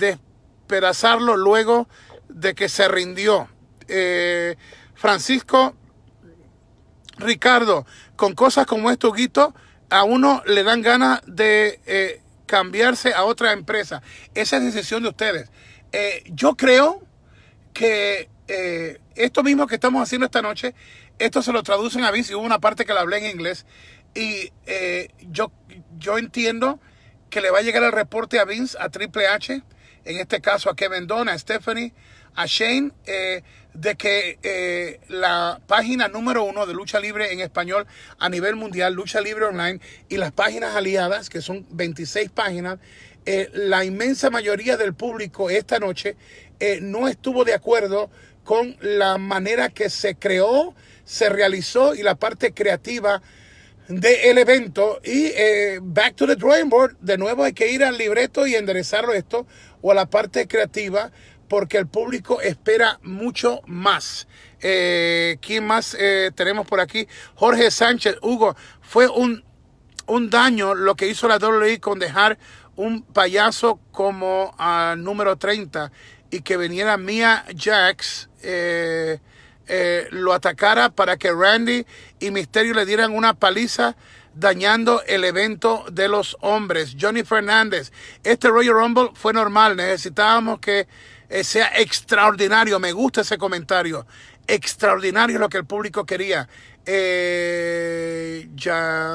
luego de que se rindió. Eh, Francisco Ricardo, con cosas como esto, Guito, a uno le dan ganas de eh, cambiarse a otra empresa. Esa es decisión de ustedes. Eh, yo creo que eh, esto mismo que estamos haciendo esta noche, esto se lo traducen a Vince, y hubo una parte que la hablé en inglés, y yo, yo entiendo que le va a llegar el reporte a Vince, a Triple H, en este caso a Kevin Dona, a Stephanie, a Shane, de que eh, la página número uno de lucha libre en español a nivel mundial, Lucha Libre Online, y las páginas aliadas, que son 26 páginas, eh, la inmensa mayoría del público esta noche eh, no estuvo de acuerdo con la manera que se creó, se realizó y la parte creativa del evento. Y back to the drawing board, de nuevo hay que ir al libreto y enderezarlo esto o a la parte creativa porque el público espera mucho más. Eh, ¿Quién más eh, tenemos por aquí? Jorge Sánchez. Hugo, fue un, un daño lo que hizo la WWE con dejar un payaso como al número 30 y que viniera Mia Jax. Eh, lo atacara para que Randy y Misterio le dieran una paliza dañando el evento de los hombres. Johnny Fernández, este Royal Rumble fue normal, necesitábamos que eh, sea extraordinario. Me gusta ese comentario. Extraordinario lo que el público quería. Eh, ya,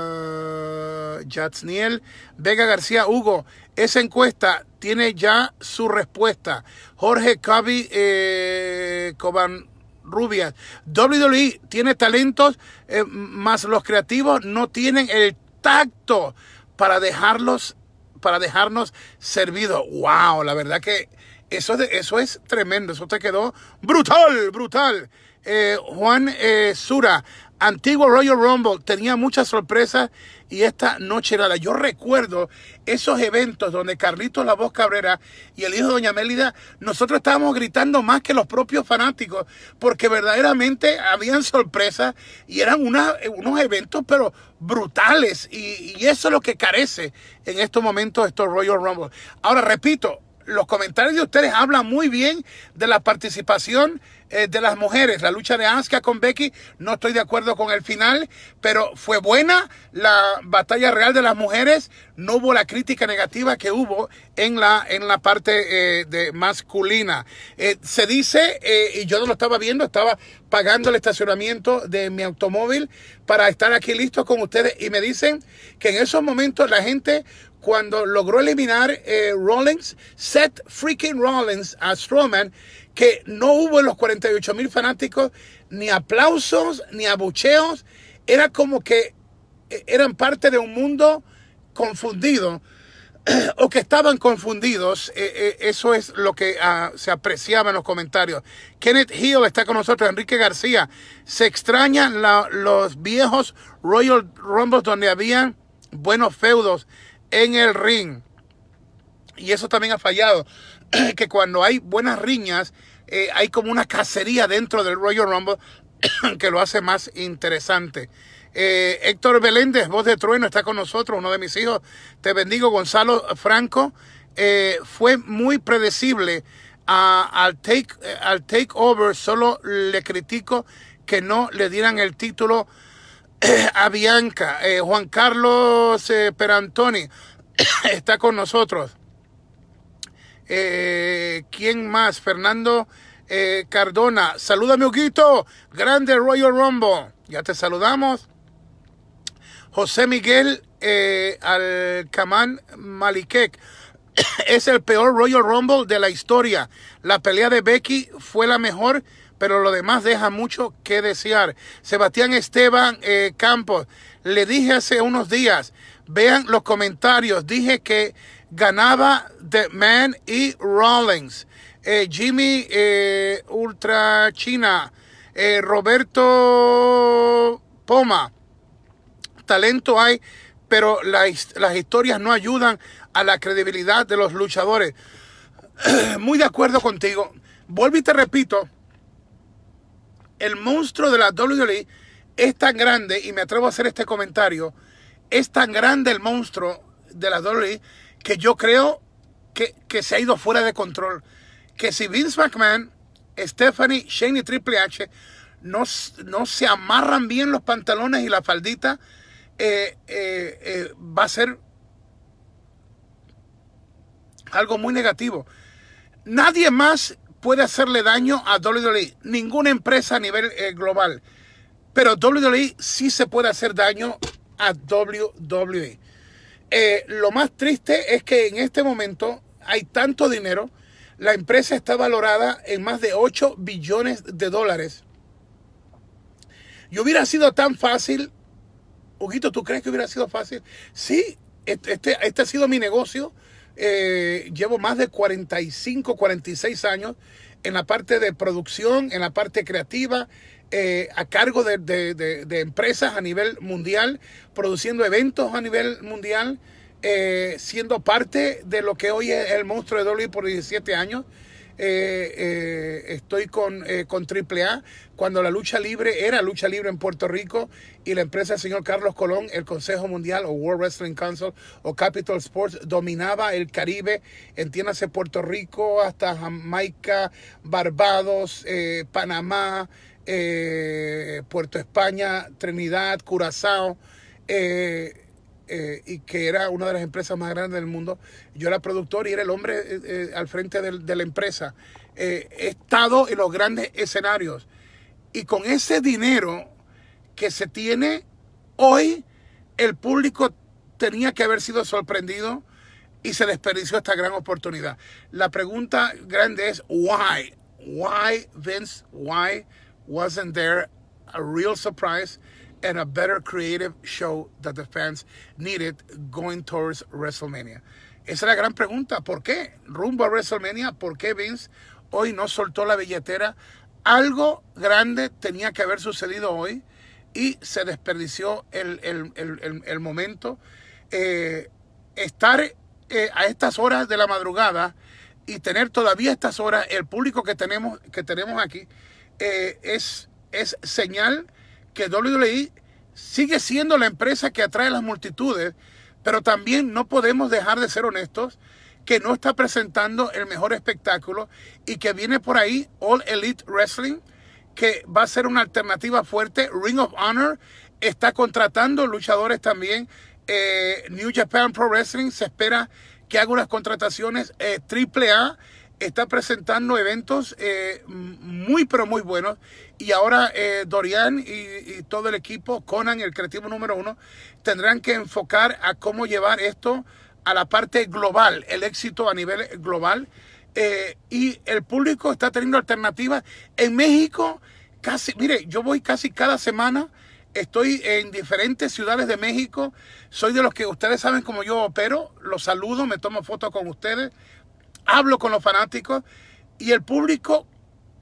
Vega García Hugo, esa encuesta tiene ya su respuesta. Jorge Cavi eh, Coban Rubias, WWE tiene talentos, eh, más los creativos no tienen el tacto para dejarlos, para dejarnos servidos. Wow, la verdad que eso es, eso es tremendo, eso te quedó brutal, brutal. Eh, Juan Sura, eh, antiguo Royal Rumble, tenía muchas sorpresas y esta noche era la. Yo recuerdo esos eventos donde Carlitos La Voz Cabrera y el hijo de Doña Mélida, nosotros estábamos gritando más que los propios fanáticos, porque verdaderamente habían sorpresas y eran una, unos eventos, pero brutales. Y, y eso es lo que carece en estos momentos estos Royal Rumble. Ahora, repito, los comentarios de ustedes hablan muy bien de la participación eh, de las mujeres. La lucha de Asuka con Becky, no estoy de acuerdo con el final, pero fue buena la batalla real de las mujeres. No hubo la crítica negativa que hubo en la, en la parte eh, de masculina. Eh, se dice, y yo no lo estaba viendo, estaba pagando el estacionamiento de mi automóvil para estar aquí listo con ustedes y me dicen que en esos momentos la gente cuando logró eliminar eh, Rollins, Seth freaking Rollins a Strowman, que no hubo en los 48 mil fanáticos ni aplausos ni abucheos. Era como que eh, eran parte de un mundo confundido o que estaban confundidos. Eh, eh, eso es lo que ah, se apreciaba en los comentarios. Kenneth Hill está con nosotros, Enrique García. Se extrañan los viejos Royal Rumbles donde había buenos feudos en el ring. Y eso también ha fallado, que cuando hay buenas riñas, eh, hay como una cacería dentro del Royal Rumble que lo hace más interesante. Eh, Héctor Beléndez, voz de trueno, está con nosotros, uno de mis hijos. Te bendigo, Gonzalo Franco. Eh, fue muy predecible al, take, al takeover, solo le critico que no le dieran el título a Bianca, eh, Juan Carlos eh, Perantoni está con nosotros. Eh, ¿Quién más? Fernando eh, Cardona. Saluda, mi Huguito. Grande Royal Rumble. Ya te saludamos. José Miguel Alcamán Maliquec. es el peor Royal Rumble de la historia. La pelea de Becky fue la mejor pero lo demás deja mucho que desear. Sebastián Esteban eh, Campos, le dije hace unos días, vean los comentarios, dije que ganaba The Man y Rollins. Eh, Jimmy eh, Ultra China, Roberto Poma, talento hay, pero las, las historias no ayudan a la credibilidad de los luchadores. Muy de acuerdo contigo. Vuelvo y te repito, el monstruo de la WWE es tan grande, y me atrevo a hacer este comentario, es tan grande el monstruo de la WWE que yo creo que, se ha ido fuera de control. Que si Vince McMahon, Stephanie, Shane y Triple H no, se amarran bien los pantalones y la faldita, eh, eh, eh, va a ser algo muy negativo. Nadie más puede hacerle daño a WWE. Ninguna empresa a nivel eh, global. Pero WWE sí se puede hacer daño a WWE. Eh, lo más triste es que en este momento hay tanto dinero. La empresa está valorada en más de 8 billones de dólares. Y hubiera sido tan fácil. Huguito, ¿tú crees que hubiera sido fácil? Sí, este, este, este ha sido mi negocio eh, llevo más de 45, 46 años en la parte de producción, en la parte creativa, eh, a cargo de, empresas a nivel mundial, produciendo eventos a nivel mundial, eh, siendo parte de lo que hoy es el monstruo de Dolly por 17 años estoy con, eh, con AAA, cuando la lucha libre era lucha libre en Puerto Rico y la empresa del señor Carlos Colón, el Consejo Mundial o World Wrestling Council o Capital Sports dominaba el Caribe, entiéndase Puerto Rico hasta Jamaica, Barbados, eh, Panamá, eh, Puerto España, Trinidad, Curazao. y que era una de las empresas más grandes del mundo. Yo era productor y era el hombre al frente de la empresa. Eh, estado en los grandes escenarios. Y con ese dinero que se tiene hoy, el público tenía que haber sido sorprendido y se desperdició esta gran oportunidad. La pregunta grande es, why? Why, Vince, why wasn't there a real surprise and a better creative show that the fans needed going towards WrestleMania? Esa es la gran pregunta. ¿Por qué? Rumbo a WrestleMania, ¿por qué Vince? hoy no soltó la billetera. Algo grande tenía que haber sucedido hoy y se desperdició el, momento. Eh, estar eh, a estas horas de la madrugada y tener todavía estas horas el público que tenemos, que tenemos aquí eh, es, es señal que WLI sigue siendo la empresa que atrae a las multitudes, pero también no podemos dejar de ser honestos que no está presentando el mejor espectáculo y que viene por ahí All Elite Wrestling, que va a ser una alternativa fuerte. Ring of Honor está contratando luchadores también. Eh, New Japan Pro Wrestling se espera que haga unas contrataciones. Triple eh, A está presentando eventos eh, muy, pero muy buenos. Y ahora Dorian y, todo el equipo, Conan, el creativo número uno, tendrán que enfocar a cómo llevar esto a la parte global, el éxito a nivel global. Eh, y el público está teniendo alternativas. En México, casi, mire, yo voy casi cada semana, estoy en diferentes ciudades de México, soy de los que ustedes saben cómo yo opero, los saludo, me tomo fotos con ustedes, hablo con los fanáticos y el público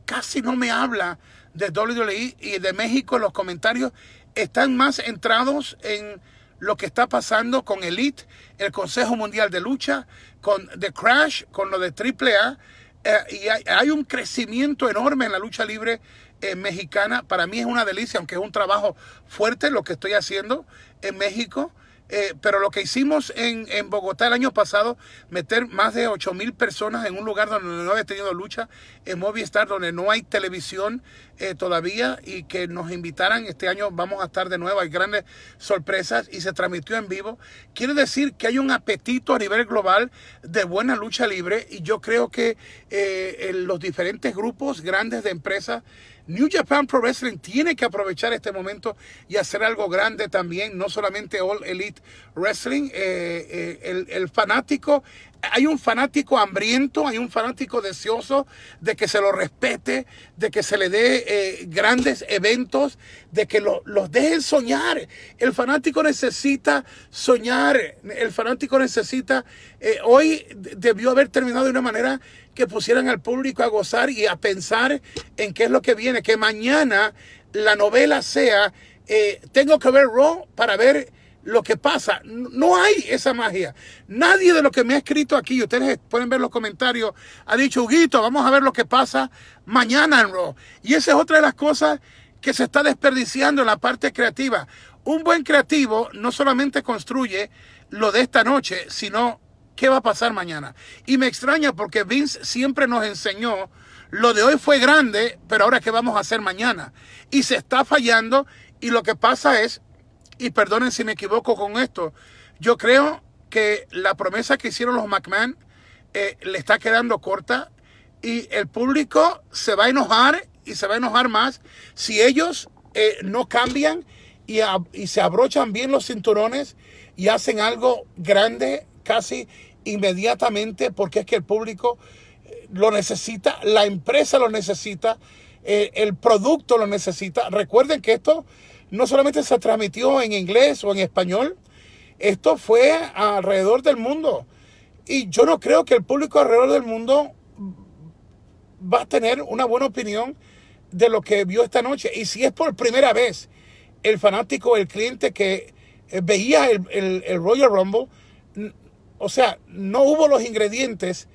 casi no me habla de WWE y de México los comentarios están más entrados en lo que está pasando con Elite, el Consejo Mundial de Lucha, con The Crash, con lo de AAA. A, eh, y hay, un crecimiento enorme en la lucha libre eh, mexicana. Para mí es una delicia, aunque es un trabajo fuerte lo que estoy haciendo en México. Eh, pero lo que hicimos en, en, Bogotá el año pasado, meter más de 8000 mil personas en un lugar donde no había tenido lucha, en Movistar, donde no hay televisión eh, todavía, y que nos invitaran, este año vamos a estar de nuevo, hay grandes sorpresas, y se transmitió en vivo. Quiere decir que hay un apetito a nivel global de buena lucha libre, y yo creo que eh, en los diferentes grupos grandes de empresas, New Japan Pro Wrestling tiene que aprovechar este momento y hacer algo grande también, no solamente All Elite Wrestling. Eh, eh, el, fanático, hay un fanático hambriento, hay un fanático deseoso de que se lo respete, de que se le dé eh, grandes eventos, de que lo, los dejen soñar. El fanático necesita soñar, el fanático necesita, hoy debió haber terminado de una manera que pusieran al público a gozar y a pensar en qué es lo que viene, que mañana la novela sea, eh, tengo que ver Raw para ver lo que pasa. No hay esa magia. Nadie de lo que me ha escrito aquí, ustedes pueden ver los comentarios, ha dicho, Huguito, vamos a ver lo que pasa mañana en Raw. Y esa es otra de las cosas que se está desperdiciando en la parte creativa. Un buen creativo no solamente construye lo de esta noche, sino ¿Qué va a pasar mañana? Y me extraña porque Vince siempre nos enseñó, lo de hoy fue grande, pero ahora qué vamos a hacer mañana. Y se está fallando y lo que pasa es, y perdonen si me equivoco con esto, yo creo que la promesa que hicieron los McMahon eh, le está quedando corta y el público se va a enojar y se va a enojar más si ellos eh, no cambian y se abrochan bien los cinturones y hacen algo grande casi inmediatamente porque es que el público eh, lo necesita, la empresa lo necesita, eh, el producto lo necesita. Recuerden que esto no solamente se transmitió en inglés o en español, esto fue alrededor del mundo. Y yo no creo que el público alrededor del mundo va a tener una buena opinión de lo que vio esta noche. Y si es por primera vez el fanático, el cliente que eh, veía el, el, el Royal Rumble, o sea, no hubo los ingredientes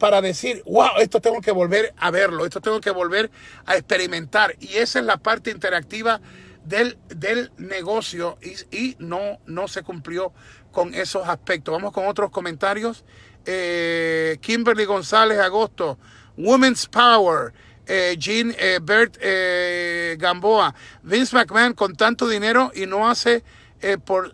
para decir, wow, esto tengo que volver a verlo, esto tengo que volver a experimentar. Y esa es la parte interactiva del, del negocio y, y, no, no se cumplió con esos aspectos. Vamos con otros comentarios. Eh, Kimberly González, agosto. Women's Power. Eh, Jean eh, Bert Gamboa. Vince McMahon con tanto dinero y no hace por,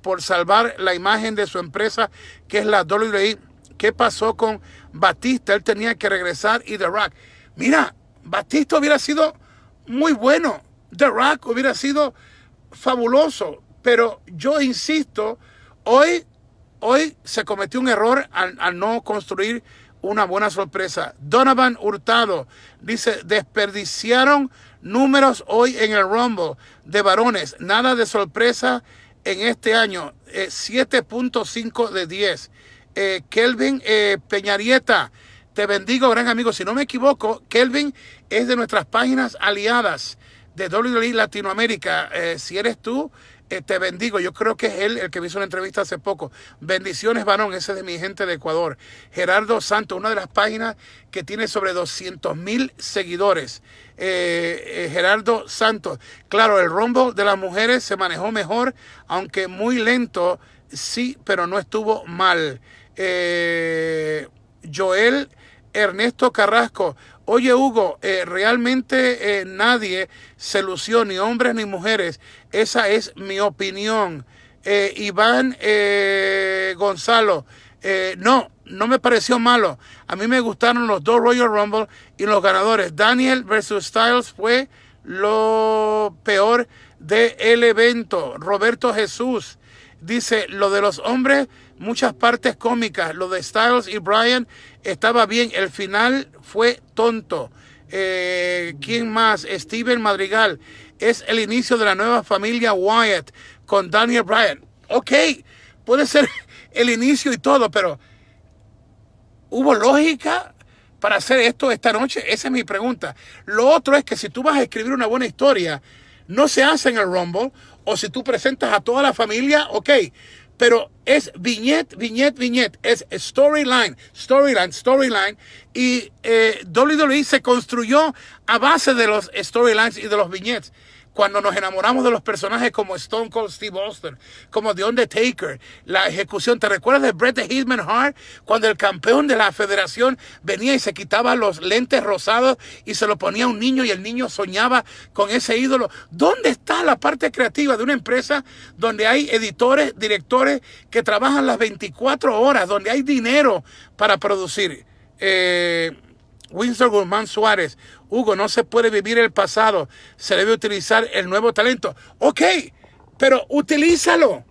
por salvar la imagen de su empresa que es la WWE. ¿Qué pasó con Batista? Él tenía que regresar y The Rock. Mira, Batista hubiera sido muy bueno. The Rock hubiera sido fabuloso. Pero yo insisto, hoy, hoy se cometió un error al, al no construir una buena sorpresa. Donovan Hurtado dice, desperdiciaron números hoy en el Rumble de varones. Nada de sorpresa en este año. 7.5 eh, de 10. Eh, Kelvin eh, Peñarieta, te bendigo, gran amigo. Si no me equivoco, Kelvin es de nuestras páginas aliadas de WWE Latinoamérica. si eres tú, eh, te bendigo. Yo creo que es él el que me hizo una entrevista hace poco. Bendiciones, varón. Ese es de mi gente de Ecuador. Gerardo Santos, una de las páginas que tiene sobre 200 mil seguidores. Eh, eh, Gerardo Santos. Claro, el rombo de las mujeres se manejó mejor, aunque muy lento, sí, pero no estuvo mal. Joel Ernesto Carrasco, Oye Hugo, eh, realmente eh, nadie se lució, ni hombres ni mujeres. Esa es mi opinión. Eh, Iván Gonzalo, no, no me pareció malo. A mí me gustaron los dos Royal Rumble y los ganadores. Daniel versus Styles fue lo peor del evento. Roberto Jesús dice, lo de los hombres, muchas partes cómicas. Lo de Styles y Brian estaba bien. El final fue tonto. Eh, ¿Quién más? Steven Madrigal. Es el inicio de la nueva familia Wyatt con Daniel Bryan. Ok, puede ser el inicio y todo, pero ¿hubo lógica para hacer esto esta noche? Esa es mi pregunta. Lo otro es que si tú vas a escribir una buena historia, no se hace en el Rumble, o si tú presentas a toda la familia, ok, pero es viñet, viñet, viñet, es storyline, storyline, storyline. Y eh, WWE se construyó a base de los storylines y de los viñetes. Cuando nos enamoramos de los personajes como Stone Cold Steve Austin, como The Undertaker, la ejecución. ¿Te recuerdas de Bret the Hitman Hart? Cuando el campeón de la federación venía y se quitaba los lentes rosados y se lo ponía a un niño y el niño soñaba con ese ídolo. ¿Dónde está la parte creativa de una empresa donde hay editores, directores que trabajan las 24 horas, donde hay dinero para producir? Eh, Winston Guzmán Suárez, Hugo, no se puede vivir el pasado, se debe utilizar el nuevo talento. Ok, pero utilízalo.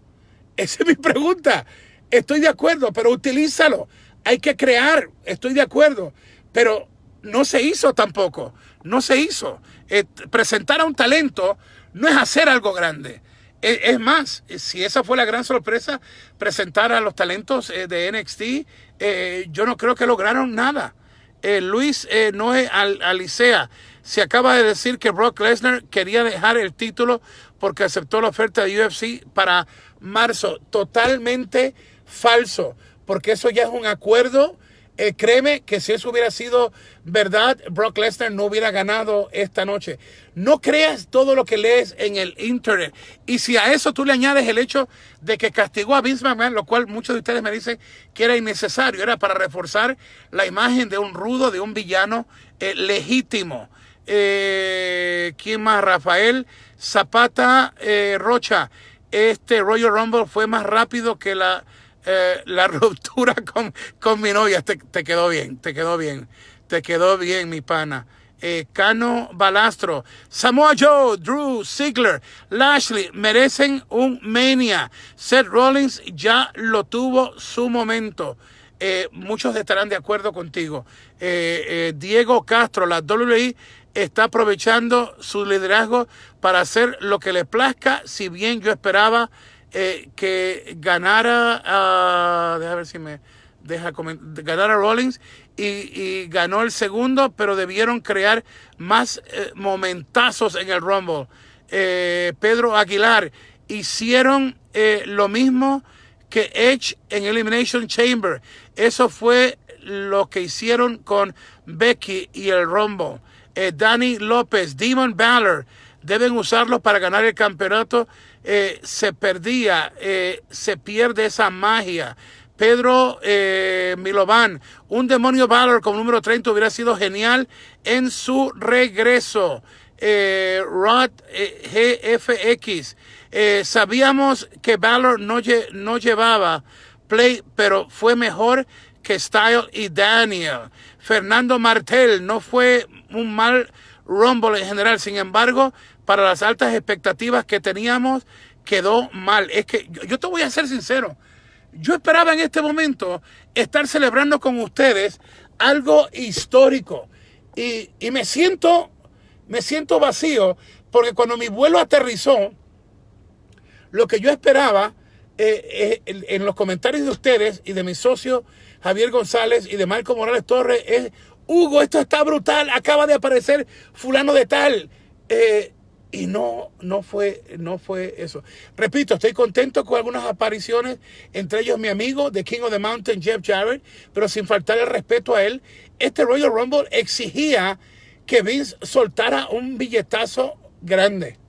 Esa es mi pregunta. Estoy de acuerdo, pero utilízalo. Hay que crear, estoy de acuerdo, pero no se hizo tampoco, no se hizo. Eh, presentar a un talento no es hacer algo grande. E, es más, si esa fue la gran sorpresa, presentar a los talentos eh, de NXT, eh, yo no creo que lograron nada. Eh, Luis eh, Noé Al Alicea. Se acaba de decir que Brock Lesnar quería dejar el título porque aceptó la oferta de UFC para marzo. Totalmente falso, porque eso ya es un acuerdo. Eh, créeme que si eso hubiera sido verdad, Brock Lesnar no hubiera ganado esta noche. No creas todo lo que lees en el Internet. Y si a eso tú le añades el hecho de que castigó a Vince McMahon, lo cual muchos de ustedes me dicen que era innecesario, era para reforzar la imagen de un rudo, de un villano eh, legítimo. Eh, ¿Quién más? Rafael Zapata eh, Rocha. Este Royal Rumble fue más rápido que la, la ruptura con, con, mi novia. te quedó bien, te quedó bien, te quedó bien, mi pana. Eh, Cano Balastro, Samoa Joe, Drew Ziggler, Lashley merecen un Mania. Seth Rollins ya lo tuvo su momento. Eh, muchos estarán de acuerdo contigo. Eh, Diego Castro, la WWE está aprovechando su liderazgo para hacer lo que le plazca, si bien yo esperaba que ganara, ah, ver si me deja comentar, ganara Rollins y, ganó el segundo, pero debieron crear más eh, momentazos en el Rumble. Eh, Pedro Aguilar hicieron eh, lo mismo que Edge en Elimination Chamber. Eso fue lo que hicieron con Becky y el Rumble. Danny López, Demon Balor, deben usarlos para ganar el campeonato. se perdía, se pierde esa magia. Pedro eh, Milovan. Un demonio Valor con número 30 hubiera sido genial en su regreso. Eh, Rod eh, GFX. Eh, sabíamos que Valor no, no llevaba play, pero fue mejor que Style y Daniel. Fernando Martel no fue un mal Rumble en general. Sin embargo, para las altas expectativas que teníamos, quedó mal. Es que yo te voy a ser sincero. Yo esperaba en este momento estar celebrando con ustedes algo histórico y, me siento me siento vacío porque cuando mi vuelo aterrizó, lo que yo esperaba eh, eh, en los comentarios de ustedes y de mi socio Javier González y de Marco Morales Torres es, Hugo, esto está brutal, acaba de aparecer fulano de tal. Eh, y no, no fue, no fue eso. Repito, estoy contento con algunas apariciones, entre ellos mi amigo de King of the Mountain, Jeff Jarrett, pero sin faltar el respeto a él, este Royal Rumble exigía que Vince soltara un billetazo grande.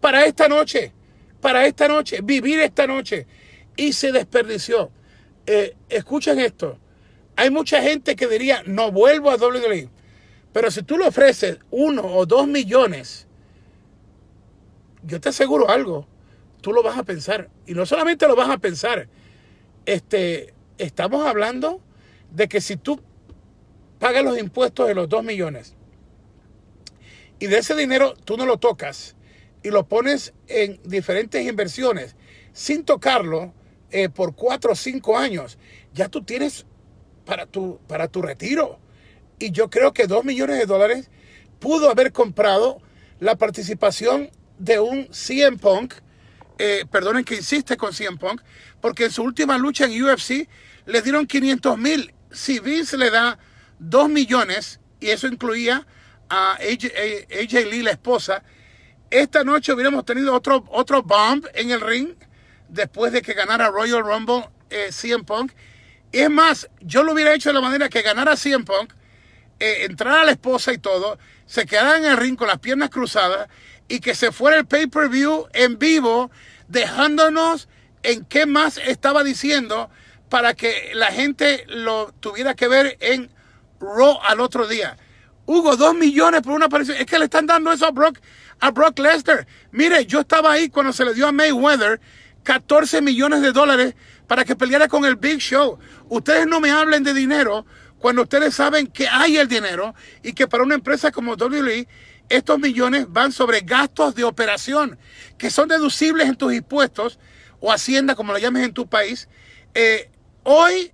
Para esta noche, para esta noche, vivir esta noche. Y se desperdició. Eh, escuchen esto. Hay mucha gente que diría, no vuelvo a WWE. Pero si tú le ofreces uno o dos millones, yo te aseguro algo, tú lo vas a pensar. Y no solamente lo vas a pensar, este, estamos hablando de que si tú pagas los impuestos de los 2 millones y de ese dinero tú no lo tocas y lo pones en diferentes inversiones sin tocarlo eh, por 4 o 5 años, ya tú tienes para tu, para tu retiro. Y yo creo que 2 millones de dólares pudo haber comprado la participación de un CM Punk. Eh, perdonen que insiste con CM Punk, porque en su última lucha en UFC les dieron 500 mil. Si Vince le da 2 millones, y eso incluía a AJ, Lee, la esposa, esta noche hubiéramos tenido otro, otro bomb en el ring después de que ganara Royal Rumble eh, CM Punk. Es más, yo lo hubiera hecho de la manera que ganara CM Punk, eh, entrara la esposa y todo, se quedara en el ring con las piernas cruzadas y que se fuera el pay-per-view en vivo, dejándonos en qué más estaba diciendo para que la gente lo tuviera que ver en Raw al otro día. Hugo, dos millones por una aparición. Es que le están dando eso a Brock, a Brock Lesnar. Mire, yo estaba ahí cuando se le dio a Mayweather 14 millones de dólares para que peleara con el Big Show. Ustedes no me hablen de dinero cuando ustedes saben que hay el dinero y que para una empresa como WWE estos millones van sobre gastos de operación que son deducibles en tus impuestos o hacienda, como lo llames en tu país. Eh, hoy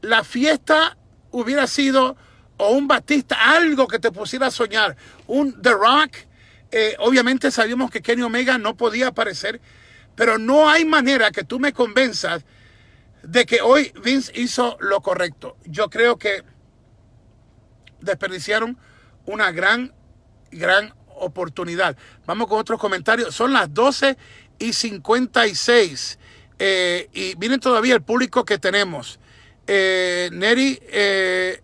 la fiesta hubiera sido o un Batista, algo que te pusiera a soñar, un The Rock. Eh, obviamente sabíamos que Kenny Omega no podía aparecer, pero no hay manera que tú me convenzas de que hoy Vince hizo lo correcto. Yo creo que desperdiciaron una gran gran oportunidad. Vamos con otros comentarios. Son las 12 y 56. Eh, y miren todavía el público que tenemos. Eh, Neri eh,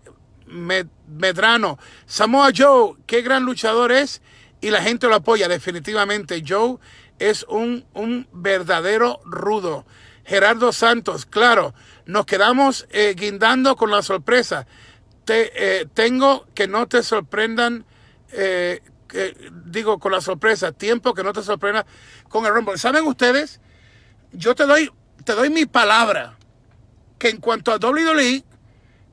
Medrano, Samoa Joe, qué gran luchador es y la gente lo apoya definitivamente. Joe es un, verdadero rudo. Gerardo Santos, claro, nos quedamos guindando con la sorpresa. Te, tengo que no te sorprendan eh, digo, con la sorpresa, tiempo que no te sorprenda con el Rumble. ¿Saben ustedes? Yo te doy, te doy mi palabra que en cuanto a WWE,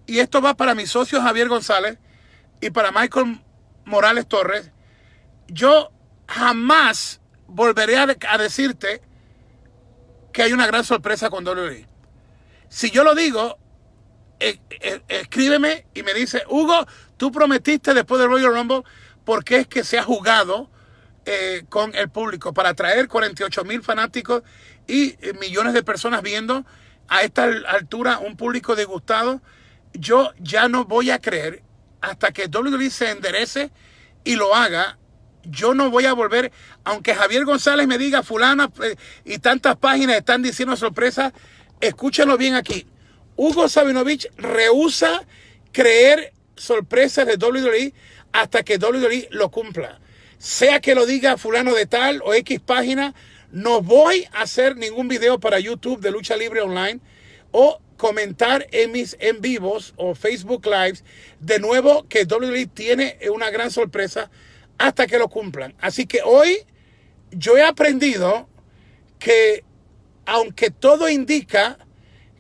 y esto va para mi socio Javier González y para Michael Morales Torres, yo jamás volveré a, decirte que hay una gran sorpresa con WWE. Si yo lo digo, eh, eh, escríbeme y me dice, Hugo, tú prometiste después del Royal Rumble porque es que se ha jugado eh, con el público para atraer 48 mil fanáticos y eh, millones de personas viendo a esta altura un público disgustado. Yo ya no voy a creer hasta que WWE se enderece y lo haga. Yo no voy a volver, aunque Javier González me diga, fulana, eh, y tantas páginas están diciendo sorpresas, escúchenlo bien aquí. Hugo Sabinovich rehúsa creer sorpresas de WWE hasta que WWE lo cumpla. Sea que lo diga fulano de tal o X página, no voy a hacer ningún video para YouTube de lucha libre online o comentar en mis en vivos o Facebook Lives. De nuevo que WWE tiene una gran sorpresa hasta que lo cumplan. Así que hoy yo he aprendido que aunque todo indica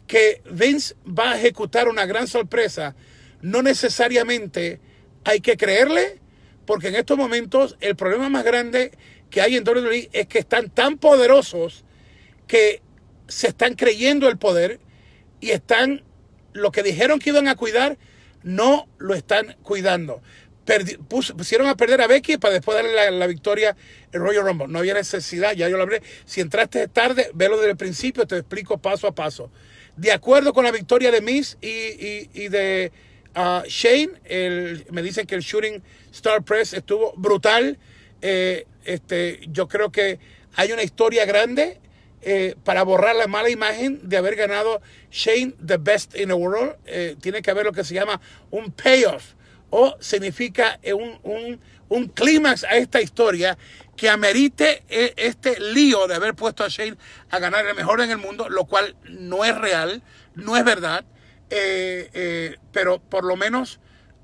que Vince va a ejecutar una gran sorpresa, no necesariamente hay que creerle, porque en estos momentos el problema más grande que hay en WWE es que están tan poderosos que se están creyendo el poder y están, lo que dijeron que iban a cuidar, no lo están cuidando. pusieron a perder a Becky para después darle la, victoria en Royal Rumble. No había necesidad, ya yo lo hablé. Si entraste tarde, velo desde el principio, te explico paso a paso. De acuerdo con la victoria de Miss y, y de Shane me dice que el Shooting Star Press estuvo brutal. Eh, este, yo creo que hay una historia grande eh, para borrar la mala imagen de haber ganado Shane the Best in the World. Eh, tiene que haber lo que se llama un payoff o significa un, un, un clímax a esta historia que amerite este lío de haber puesto a Shane a ganar el mejor en el mundo, lo cual no es real, no es verdad. Eh, eh, pero por lo menos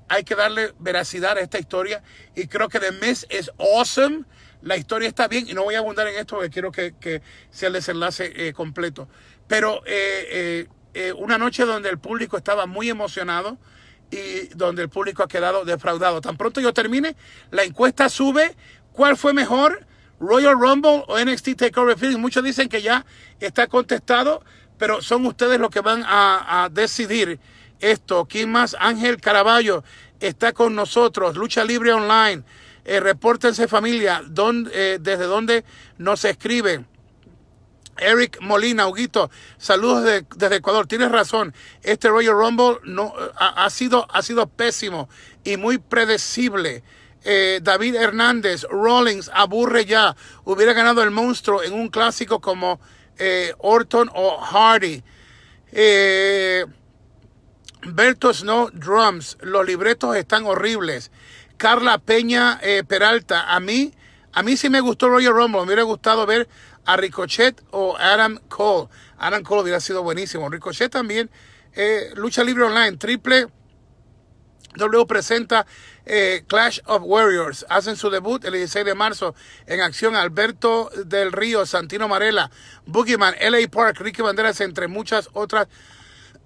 hay que darle veracidad a esta historia. Y creo que The Miss es awesome. La historia está bien. Y no voy a abundar en esto porque quiero que, sea el desenlace eh, completo. Pero una noche donde el público estaba muy emocionado y donde el público ha quedado defraudado. Tan pronto yo termine, la encuesta sube. ¿Cuál fue mejor? Royal Rumble o NXT Takeover Phoenix. Muchos dicen que ya está contestado pero son ustedes los que van a, decidir esto. ¿Quién más? Ángel Caraballo está con nosotros. Lucha Libre Online. Eh, repórtense familia. Don, eh, desde dónde nos escriben. Eric Molina, Huguito, saludos desde Ecuador. Tienes razón, este Royal Rumble no, eh, ha, sido, ha sido pésimo y muy predecible. David Hernández, Rollins, aburre ya. Hubiera ganado el monstruo en un clásico como eh, Orton o Hardy. Eh, Berto Snow Drums, los libretos están horribles. Carla Peña eh, Peralta, a mí, a mí sí me gustó Royal Rumble, me hubiera gustado ver a Ricochet o Adam Cole. Adam Cole hubiera sido buenísimo. Ricochet también, eh, Lucha Libre Online, triple W presenta eh, Clash of Warriors. Hacen su debut el 16 de marzo en acción Alberto del Río, Santino Marela, Boogeyman, LA Park, Ricky Banderas, entre muchas otras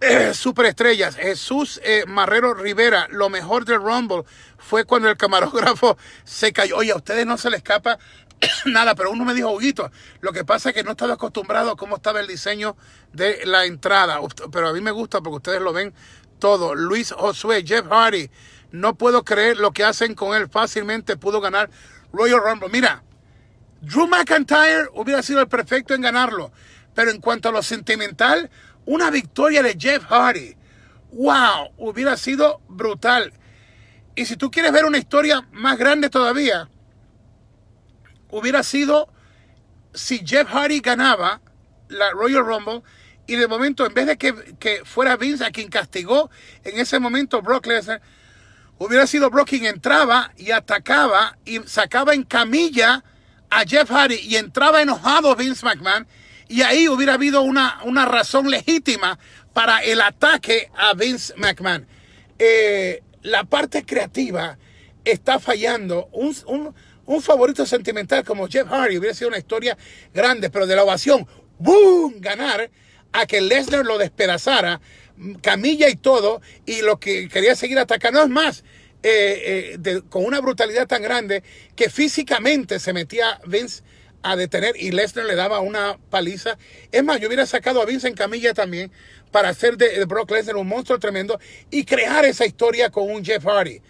eh, superestrellas. Jesús eh, Marrero Rivera, lo mejor del Rumble fue cuando el camarógrafo se cayó. Oye, a ustedes no se les escapa nada, pero uno me dijo, Huguito, lo que pasa es que no estaba acostumbrado a cómo estaba el diseño de la entrada, pero a mí me gusta porque ustedes lo ven todo. Luis Josué, Jeff Hardy. No puedo creer lo que hacen con él. Fácilmente pudo ganar Royal Rumble. Mira, Drew McIntyre hubiera sido el perfecto en ganarlo. Pero en cuanto a lo sentimental, una victoria de Jeff Hardy. ¡Wow! Hubiera sido brutal. Y si tú quieres ver una historia más grande todavía, hubiera sido si Jeff Hardy ganaba la Royal Rumble y de momento, en vez de que, fuera Vince a quien castigó en ese momento Brock Lesnar, hubiera sido Brock quien entraba y atacaba y sacaba en camilla a Jeff Hardy y entraba enojado Vince McMahon. Y ahí hubiera habido una, una razón legítima para el ataque a Vince McMahon. Eh, la parte creativa está fallando. Un, un, favorito sentimental como Jeff Hardy hubiera sido una historia grande, pero de la ovación, ¡boom! ganar a que Lesnar lo despedazara, camilla y todo, y lo que quería seguir atacando. es más, eh, eh, con una brutalidad tan grande que físicamente se metía Vince a detener y Lesnar le daba una paliza. Es más, yo hubiera sacado a Vince en camilla también para hacer de Brock Lesnar un monstruo tremendo y crear esa historia con un Jeff Hardy,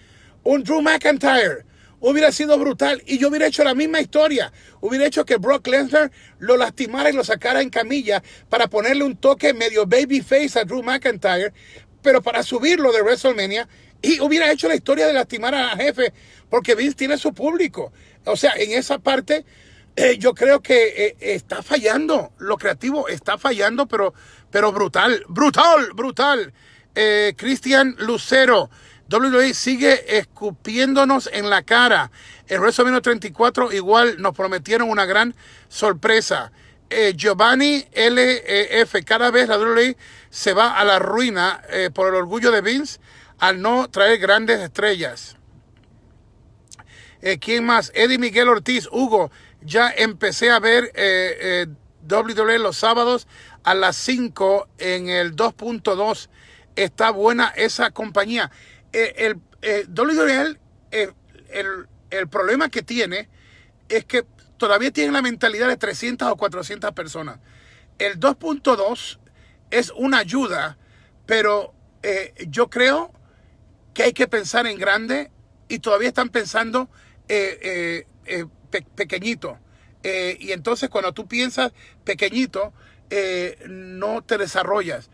un Drew McIntyre hubiera sido brutal. Y yo hubiera hecho la misma historia. Hubiera hecho que Brock Lesnar lo lastimara y lo sacara en camilla para ponerle un toque medio babyface a Drew McIntyre, pero para subirlo de WrestleMania. Y hubiera hecho la historia de lastimar a la jefe, porque Vince tiene su público. O sea, en esa parte, eh, yo creo que eh, está fallando. Lo creativo está fallando, pero, pero brutal, brutal, brutal. Eh, Cristian Lucero. WWE sigue escupiéndonos en la cara. En WrestleMania 34 igual nos prometieron una gran sorpresa. Eh, Giovanni LF, e cada vez la WWE se va a la ruina eh, por el orgullo de Vince al no traer grandes estrellas. Eh, ¿Quién más? Eddie Miguel Ortiz, Hugo. Ya empecé a ver WWE los sábados a las 5 en el 2.2. Está buena esa compañía. Eh, el, el, eh, eh, el, el problema que tiene es que todavía tienen la mentalidad de 300 o 400 personas. El 2.2 es una ayuda, pero yo creo que hay que pensar en grande y todavía están pensando pequeñito. y entonces cuando tú piensas pequeñito, no te desarrollas.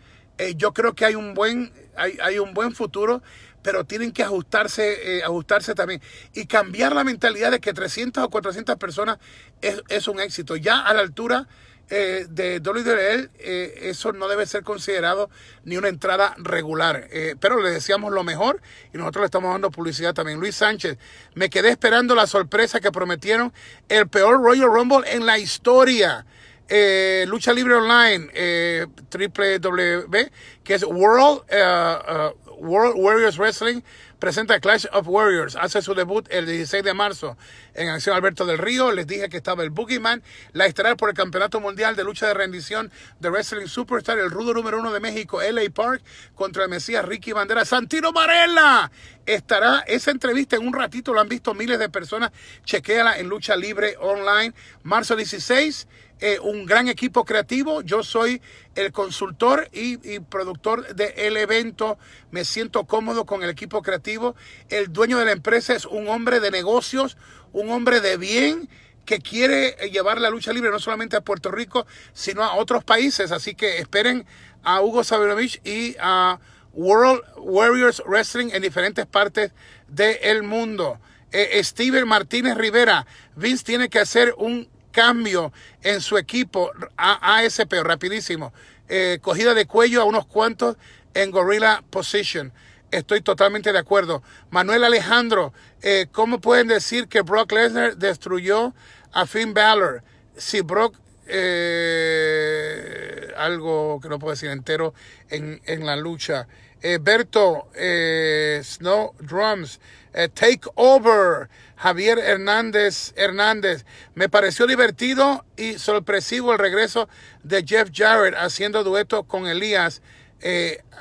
yo creo que hay un buen, hay, hay un buen futuro pero tienen que ajustarse, eh, ajustarse también y cambiar la mentalidad de que 300 o 400 personas es, un éxito. Ya a la altura eh, de WWE, eh, eso no debe ser considerado ni una entrada regular. pero le decíamos lo mejor y nosotros le estamos dando publicidad también. Luis Sánchez, me quedé esperando la sorpresa que prometieron, el peor Royal Rumble en la historia. Lucha Libre Online, triple WWE que es World World Warriors Wrestling presenta Clash of Warriors. Hace su debut el 16 de marzo en Acción Alberto del Río. Les dije que estaba el Boogeyman, la estará por el Campeonato Mundial de Lucha de Rendición de Wrestling Superstar, el rudo número uno de México, LA Park, contra el Mesías Ricky Bandera. ¡Santino Marella! Estará esa entrevista en un ratito, lo han visto miles de personas. Chequéala en Lucha Libre Online, marzo 16. Eh, un gran equipo creativo. Yo soy el consultor y, productor del evento. Me siento cómodo con el equipo creativo. El dueño de la empresa es un hombre de negocios, un hombre de bien que quiere eh, llevar la lucha libre no solamente a Puerto Rico, sino a otros países. Así que esperen a Hugo Sabinovich y a World Warriors Wrestling en diferentes partes del mundo. Eh, Steven Martínez Rivera, Vince tiene que hacer un cambio en su equipo a ASP, rapidísimo. Eh, cogida de cuello a unos cuantos en Gorilla Position. Estoy totalmente de acuerdo. Manuel Alejandro, eh, ¿cómo pueden decir que Brock Lesnar destruyó a Finn Balor? Si Brock, eh, algo que no puedo decir entero en, en la lucha. Eh, Berto eh, Snow Drums, eh, Takeover, Javier Hernández Hernández. Me pareció divertido y sorpresivo el regreso de Jeff Jarrett haciendo dueto con Elías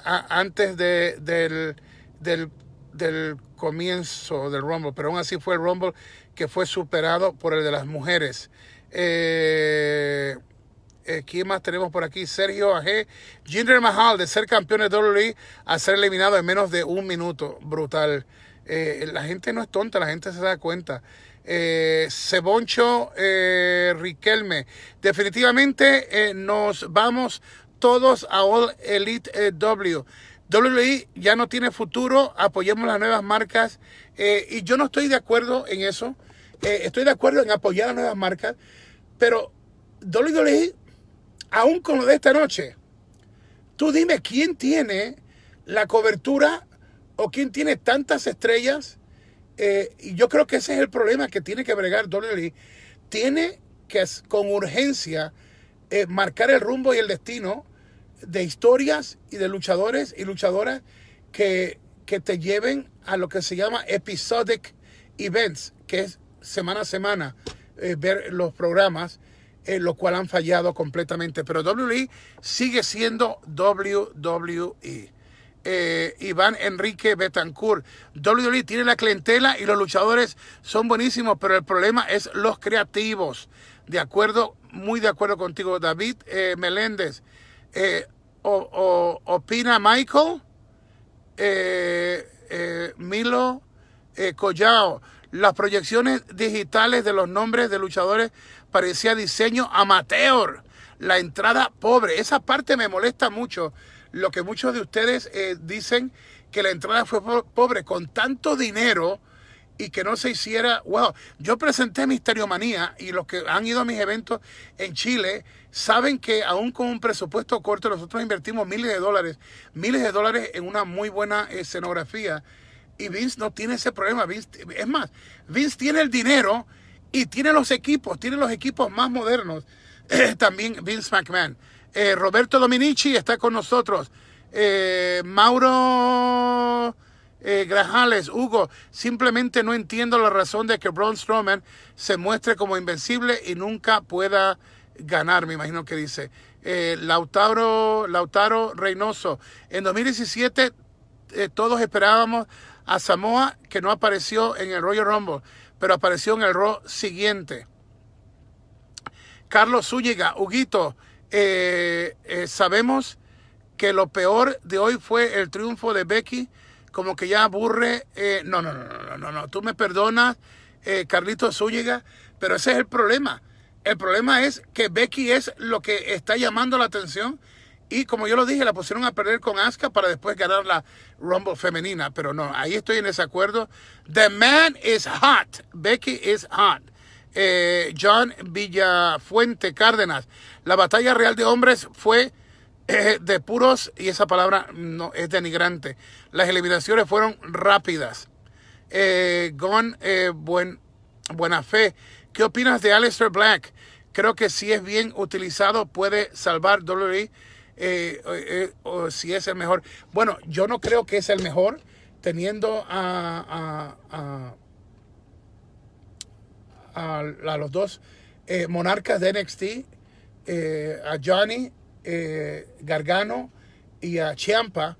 antes del, comienzo del Rumble, pero aún así fue el Rumble que fue superado por el de las mujeres. Eh, ¿Quién más tenemos por aquí? Sergio AG. Jinder Mahal, de ser campeón de WWE, a ser eliminado en menos de un minuto. Brutal. Eh, la gente no es tonta, la gente se da cuenta. Eh, Seboncho eh, Riquelme. Definitivamente nos vamos todos a All Elite W. WWE ya no tiene futuro, apoyemos las nuevas marcas. y yo no estoy de acuerdo en eso. estoy de acuerdo en apoyar las nuevas marcas, pero WWE aún con lo de esta noche, tú dime quién tiene la cobertura o quién tiene tantas estrellas. Eh, y yo creo que ese es el problema que tiene que bregar Donnelly. Tiene que con urgencia eh, marcar el rumbo y el destino de historias y de luchadores y luchadoras que, que te lleven a lo que se llama episodic events, que es semana a semana eh, ver los programas eh, lo cual han fallado completamente. Pero WWE sigue siendo WWE. Eh, Iván Enrique Betancourt. WWE tiene la clientela y los luchadores son buenísimos, pero el problema es los creativos. De acuerdo, muy de acuerdo contigo, David eh, Meléndez. opina Michael Milo Collao. Las proyecciones digitales de los nombres de luchadores parecía diseño amateur. La entrada pobre. Esa parte me molesta mucho. Lo que muchos de ustedes eh, dicen que la entrada fue pobre con tanto dinero y que no se hiciera. Wow, yo presenté Misterio Manía y los que han ido a mis eventos en Chile saben que aún con un presupuesto corto nosotros invertimos miles de dólares, miles de dólares en una muy buena escenografía. Y Vince no tiene ese problema. Vince, es más, Vince tiene el dinero y tiene los equipos, tiene los equipos más modernos. Eh, también Vince McMahon. Eh, Roberto Dominici está con nosotros. Eh, Mauro Grajales, Hugo, simplemente no entiendo la razón de que Braun Strowman se muestre como invencible y nunca pueda ganar, me imagino que dice. Lautaro, Lautaro Reynoso, en 2017 todos esperábamos a Samoa que no apareció en el Royal Rumble pero apareció en el rol siguiente. Carlos Zúñiga, Huguito, eh, eh, sabemos que lo peor de hoy fue el triunfo de Becky, como que ya aburre. Eh, no, no, no, no, no, no, tú me perdonas, Carlito Zúñiga, pero ese es el problema. El problema es que Becky es lo que está llamando la atención y como yo lo dije, la pusieron a perder con Asuka para después ganar la Rumble femenina. Pero no, ahí estoy en desacuerdo. The man is hot. Becky is hot. Eh, John Villafuente Cárdenas. La batalla real de hombres fue eh, de puros y esa palabra no es denigrante. Las eliminaciones fueron rápidas. Eh, Gon eh, buen, Buena Fe. ¿Qué opinas de Aleister Black? Creo que si es bien utilizado puede salvar WWE eh, eh, eh, si es el mejor. Bueno, yo no creo que es el mejor teniendo a, a, los dos monarcas de NXT, a Johnny Gargano y a Chiampa.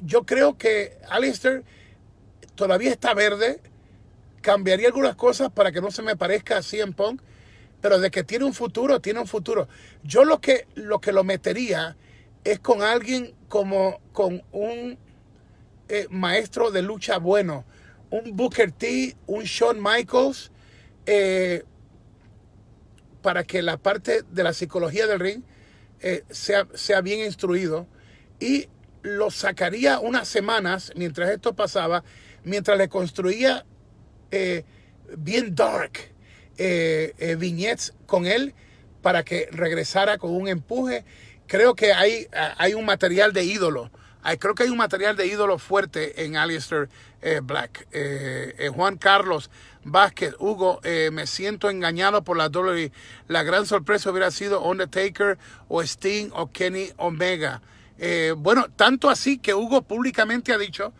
yo creo que Alistair todavía está verde. Cambiaría algunas cosas para que no se me parezca a CM Punk pero de que tiene un futuro, tiene un futuro. Yo lo que lo, que lo metería es con alguien como con un eh, maestro de lucha bueno, un Booker T, un Shawn Michaels, eh, para que la parte de la psicología del ring eh, sea, sea bien instruido. Y lo sacaría unas semanas mientras esto pasaba, mientras le construía bien dark eh, eh con él para que regresara con un empuje. Creo que hay, ah, hay un material de ídolo. Hay, creo que hay un material de ídolo fuerte en Alistair eh, Black. Eh, Juan Carlos Vázquez, Hugo, me siento engañado por la WWE. La gran sorpresa hubiera sido Undertaker o Sting o Kenny Omega. bueno, tanto así que Hugo públicamente ha dicho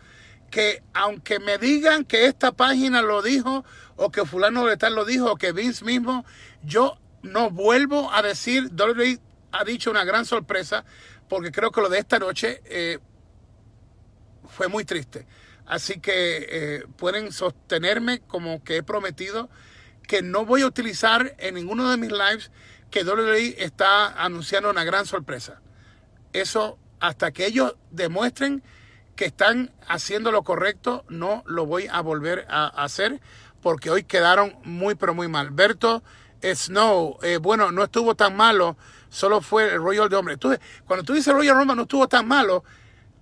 que aunque me digan que esta página lo dijo o que fulano de tal lo dijo o que Vince mismo, yo no vuelvo a decir, Dolly ha dicho una gran sorpresa porque creo que lo de esta noche eh, fue muy triste. Así que eh, pueden sostenerme como que he prometido que no voy a utilizar en ninguno de mis lives que dolly está anunciando una gran sorpresa. Eso hasta que ellos demuestren que están haciendo lo correcto, no lo voy a volver a hacer porque hoy quedaron muy, pero muy mal. Berto eh, Snow, eh, bueno, no estuvo tan malo, solo fue el Royal de hombre. Tú, cuando tú dices Royal Roma no estuvo tan malo,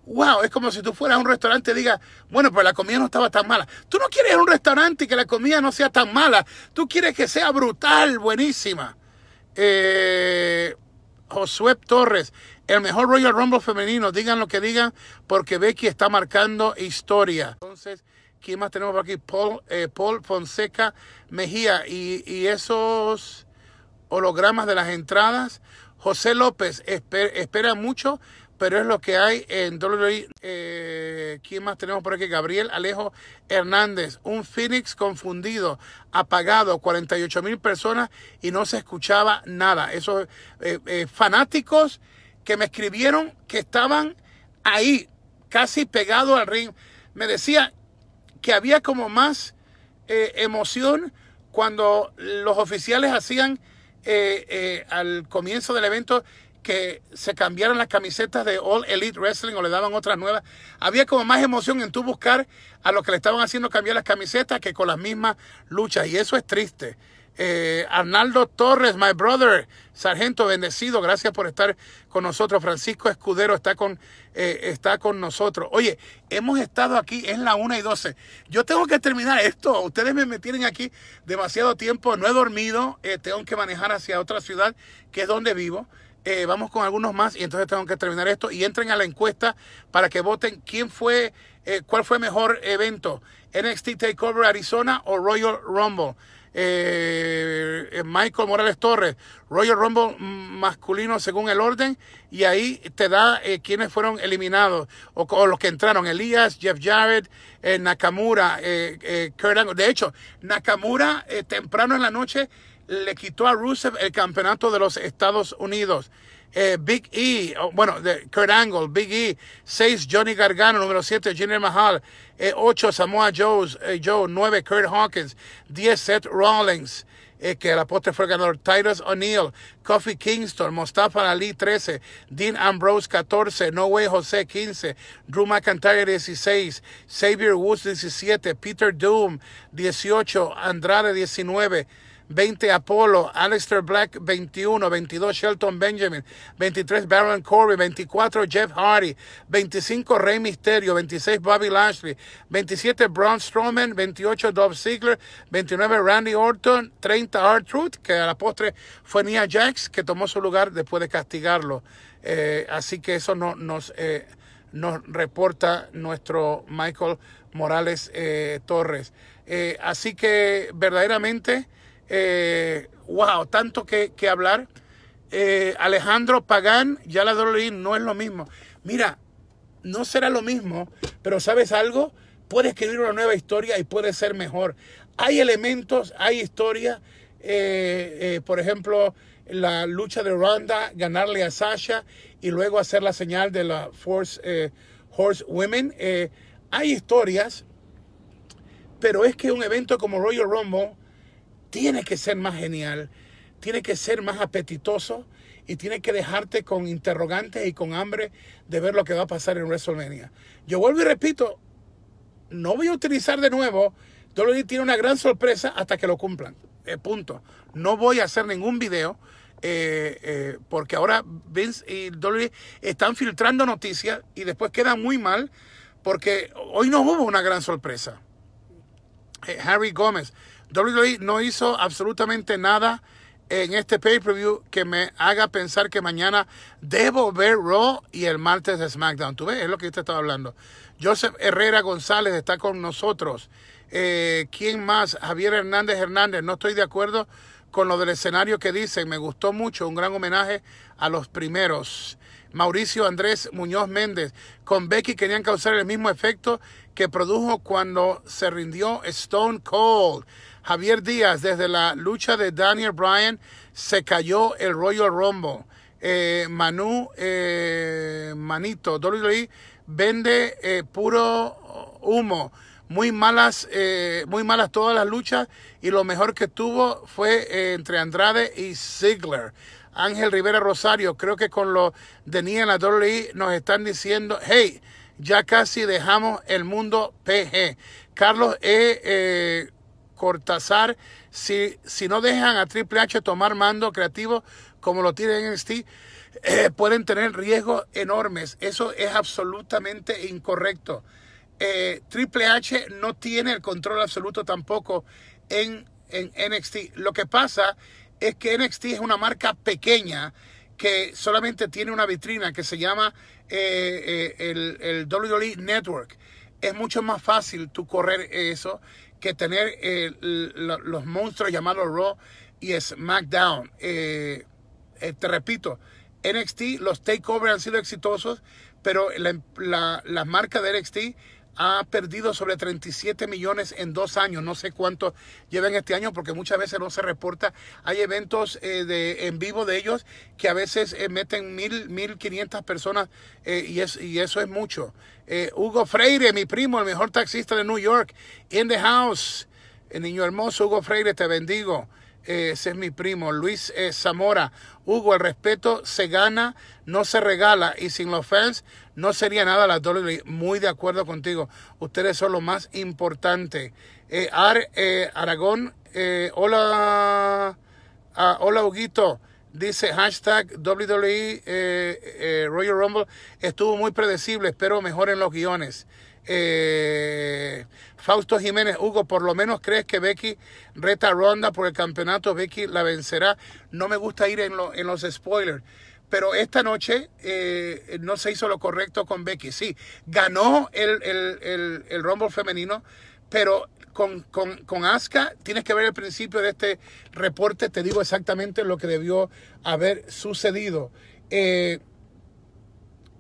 wow, es como si tú fueras a un restaurante y digas, bueno, pues la comida no estaba tan mala. Tú no quieres ir a un restaurante y que la comida no sea tan mala, tú quieres que sea brutal, buenísima. Eh, Josué Torres, el mejor Royal Rumble femenino, digan lo que digan, porque Becky está marcando historia. Entonces, ¿quién más tenemos por aquí? Paul, eh, Paul Fonseca Mejía y, esos hologramas de las entradas. José López espera mucho, pero es lo que hay en WWE. Eh, ¿Quién más tenemos por aquí? Gabriel Alejo Hernández, un Phoenix confundido, apagado, 48 mil personas y no se escuchaba nada. Esos eh, fanáticos que me escribieron que estaban ahí, casi pegado al ring. Me decía que había como más eh, emoción cuando los oficiales hacían eh, eh, al comienzo del evento que se cambiaron las camisetas de All Elite Wrestling o le daban otras nuevas. Había como más emoción en tú buscar a los que le estaban haciendo cambiar las camisetas que con las mismas luchas. Y eso es triste. Eh, Arnaldo Torres, my brother, sargento bendecido, gracias por estar con nosotros. Francisco Escudero está con, eh, está con nosotros. Oye, hemos estado aquí, en la 1 y 12. Yo tengo que terminar esto. Ustedes me metieron aquí demasiado tiempo, no he dormido, eh, tengo que manejar hacia otra ciudad que es donde vivo. vamos con algunos más y entonces tengo que terminar esto y entren a la encuesta para que voten quién fue, cuál fue mejor evento, NXT Takeover Arizona o Royal Rumble. Eh, eh, Michael Morales Torres, Royal Rumble masculino según el orden, y ahí te da eh, quienes fueron eliminados o, los que entraron, Elías, Jeff Jarrett, Nakamura, De hecho, Nakamura temprano en la noche le quitó a Rusev el campeonato de los Estados Unidos eh, Big E, oh, bueno, Kurt Angle, Big E, 6 Johnny Gargano, número 7 Jinder Mahal, 8 eh, Samoa Joe's, eh, Joe, 9 Kurt Hawkins, 10 Seth Rollins, eh, que el postre fue el ganador, Titus O'Neill, Kofi Kingston, Mustafa Ali 13, Dean Ambrose 14, No Way Jose, 15, Drew McIntyre 16, Xavier Woods 17, Peter Doom 18, Andrade 19, 20 Apollo, Aleister Black 21, 22 Shelton Benjamin, 23 Baron Corbin, 24 Jeff Hardy, 25 Rey Mysterio, 26 Bobby Lashley, 27 Braun Strowman, 28 Dolph Ziggler, 29 Randy Orton, 30 R-Truth, que a la postre fue Nia Jax, que tomó su lugar después de castigarlo. Eh, así que eso no, nos, eh, nos reporta nuestro Michael Morales eh, Torres. así que verdaderamente... Eh, wow, tanto que, hablar. Eh, Alejandro Pagán, ya la doy, e no es lo mismo. Mira, no será lo mismo, pero ¿sabes algo? Puede escribir una nueva historia y puede ser mejor. Hay elementos, hay historia. Eh, por ejemplo, la lucha de Ronda, ganarle a Sasha y luego hacer la señal de la Force Horse Women. hay historias, pero es que un evento como Royal Rumble tiene que ser más genial, tiene que ser más apetitoso y tiene que dejarte con interrogantes y con hambre de ver lo que va a pasar en WrestleMania. Yo vuelvo y repito, no voy a utilizar de nuevo, WWE tiene una gran sorpresa hasta que lo cumplan. Eh, punto. No voy a hacer ningún video. Eh, eh, porque ahora Vince y WWE están filtrando noticias y después quedan muy mal porque hoy no hubo una gran sorpresa. Harry Gómez WWE no hizo absolutamente nada en este pay-per-view que me haga pensar que mañana debo ver Raw y el martes de SmackDown. ¿Tú ves? Es lo que yo te estaba hablando. Joseph Herrera González está con nosotros. Eh, ¿Quién más? Javier Hernández Hernández. No estoy de acuerdo con lo del escenario que dicen. Me gustó mucho. Un gran homenaje a los primeros. Mauricio Andrés Muñoz Méndez. Con Becky querían causar el mismo efecto que produjo cuando se rindió Stone Cold. Javier Díaz, desde la lucha de Daniel Bryan, se cayó el Royal Rumble. Eh, Manu eh, Manito, WWE vende eh, puro humo. Muy malas, muy malas todas las luchas y lo mejor que tuvo fue entre Andrade y Ziggler. Ángel Rivera Rosario, creo que con lo de Nia en la nos están diciendo, hey, ya casi dejamos el mundo PG. Carlos E. Cortázar, si, si no dejan a Triple H tomar mando creativo como lo tiene NXT, eh, pueden tener riesgos enormes. Eso es absolutamente incorrecto. Triple H no tiene el control absoluto tampoco en, en NXT. Lo que pasa es que NXT es una marca pequeña que solamente tiene una vitrina que se llama eh, eh, el, el WWE Network. Es mucho más fácil tú correr eso que tener eh, los monstruos llamados Raw y SmackDown. te repito, NXT, los takeovers han sido exitosos, pero la, la, la marca de NXT ha perdido sobre 37 millones en dos años. No sé cuánto llevan este año porque muchas veces no se reporta. Hay eventos eh, en vivo de ellos que a veces eh, meten mil, mil quinientas personas eh, y, y eso es mucho. Hugo Freire, mi primo, el mejor taxista de New York, in the house. El niño hermoso, Hugo Freire, te bendigo. Ese es mi primo, Luis Zamora. Hugo, el respeto se gana, no se regala. Y sin los fans, no sería nada la WWE, Muy de acuerdo contigo. Ustedes son lo más importante. Eh, Ar, eh, Aragón, eh, hola, ah, hola Huguito. Dice hashtag WWE Royal Rumble. Estuvo muy predecible. Espero en los guiones. Fausto Jiménez, Hugo, por lo menos crees que Becky reta Ronda por el campeonato. Becky la vencerá. No me gusta ir en, en los spoilers pero esta noche eh, no se hizo lo correcto con Becky. Sí, ganó el, el, Rumble femenino, pero con, con, Asuka tienes que ver el principio de este reporte, te digo exactamente lo que debió haber sucedido. Eh,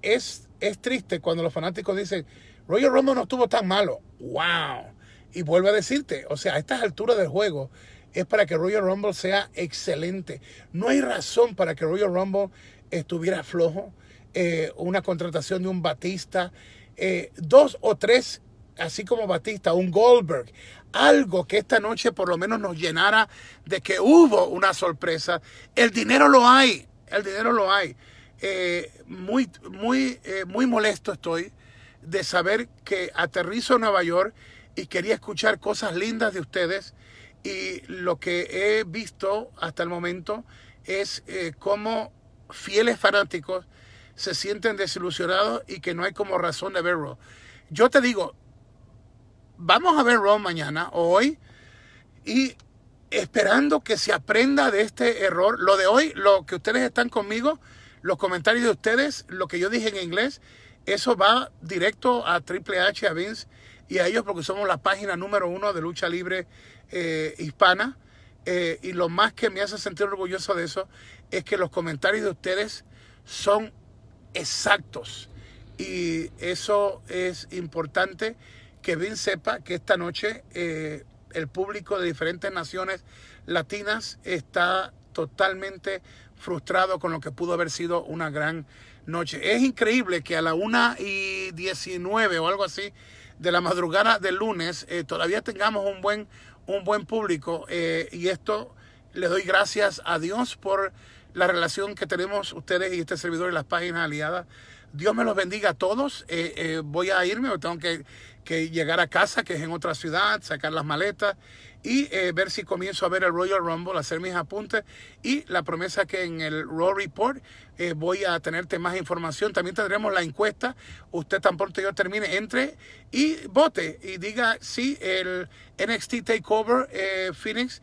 es, es triste cuando los fanáticos dicen, Royal Rumble no estuvo tan malo. ¡Wow! Y vuelvo a decirte, o sea, a estas alturas del juego es para que Royal Rumble sea excelente. No hay razón para que Royal Rumble estuviera flojo, eh, una contratación de un Batista, eh, dos o tres, así como Batista, un Goldberg, algo que esta noche por lo menos nos llenara de que hubo una sorpresa. El dinero lo hay, el dinero lo hay. Eh, muy, muy, muy molesto estoy de saber que aterrizo en Nueva York y quería escuchar cosas lindas de ustedes y lo que he visto hasta el momento es cómo fieles fanáticos se sienten desilusionados y que no hay como razón de verlo. Yo te digo, vamos a ver Raw mañana o hoy y esperando que se aprenda de este error. Lo de hoy, lo que ustedes están conmigo, los comentarios de ustedes, lo que yo dije en inglés, eso va directo a Triple H, a Vince y a ellos porque somos la página número uno de lucha libre eh, hispana. Eh, y lo más que me hace sentir orgulloso de eso es que los comentarios de ustedes son exactos. Y eso es importante que bien sepa que esta noche eh, el público de diferentes naciones latinas está totalmente frustrado con lo que pudo haber sido una gran noche. Es increíble que a la una y 19 o algo así de la madrugada del lunes eh, todavía tengamos un buen, un buen público eh, y esto le doy gracias a Dios por la relación que tenemos ustedes y este servidor y las páginas aliadas. Dios me los bendiga a todos. Eh, eh, voy a irme, tengo que, llegar a casa, que es en otra ciudad, sacar las maletas y eh, ver si comienzo a ver el Royal Rumble, hacer mis apuntes y la promesa que en el Raw Report voy a tenerte más información. También tendremos la encuesta. Usted tan pronto yo termine, entre y vote y diga si el NXT Takeover Phoenix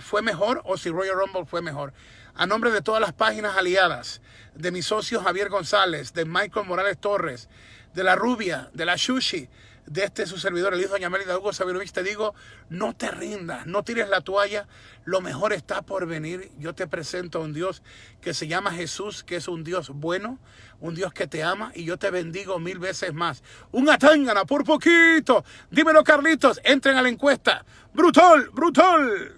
fue mejor o si Royal Rumble fue mejor. A nombre de todas las páginas aliadas, de mi socio Javier González, de Michael Morales Torres, de la Rubia, de la Shushi, de este su servidor, el hijo de Doña de Hugo Sabinovich, te digo, no te rindas, no tires la toalla, lo mejor está por venir. Yo te presento a un Dios que se llama Jesús, que es un Dios bueno, un Dios que te ama y yo te bendigo mil veces más. Un atángana por poquito. Dímelo, Carlitos, entren a la encuesta. Brutal, brutal.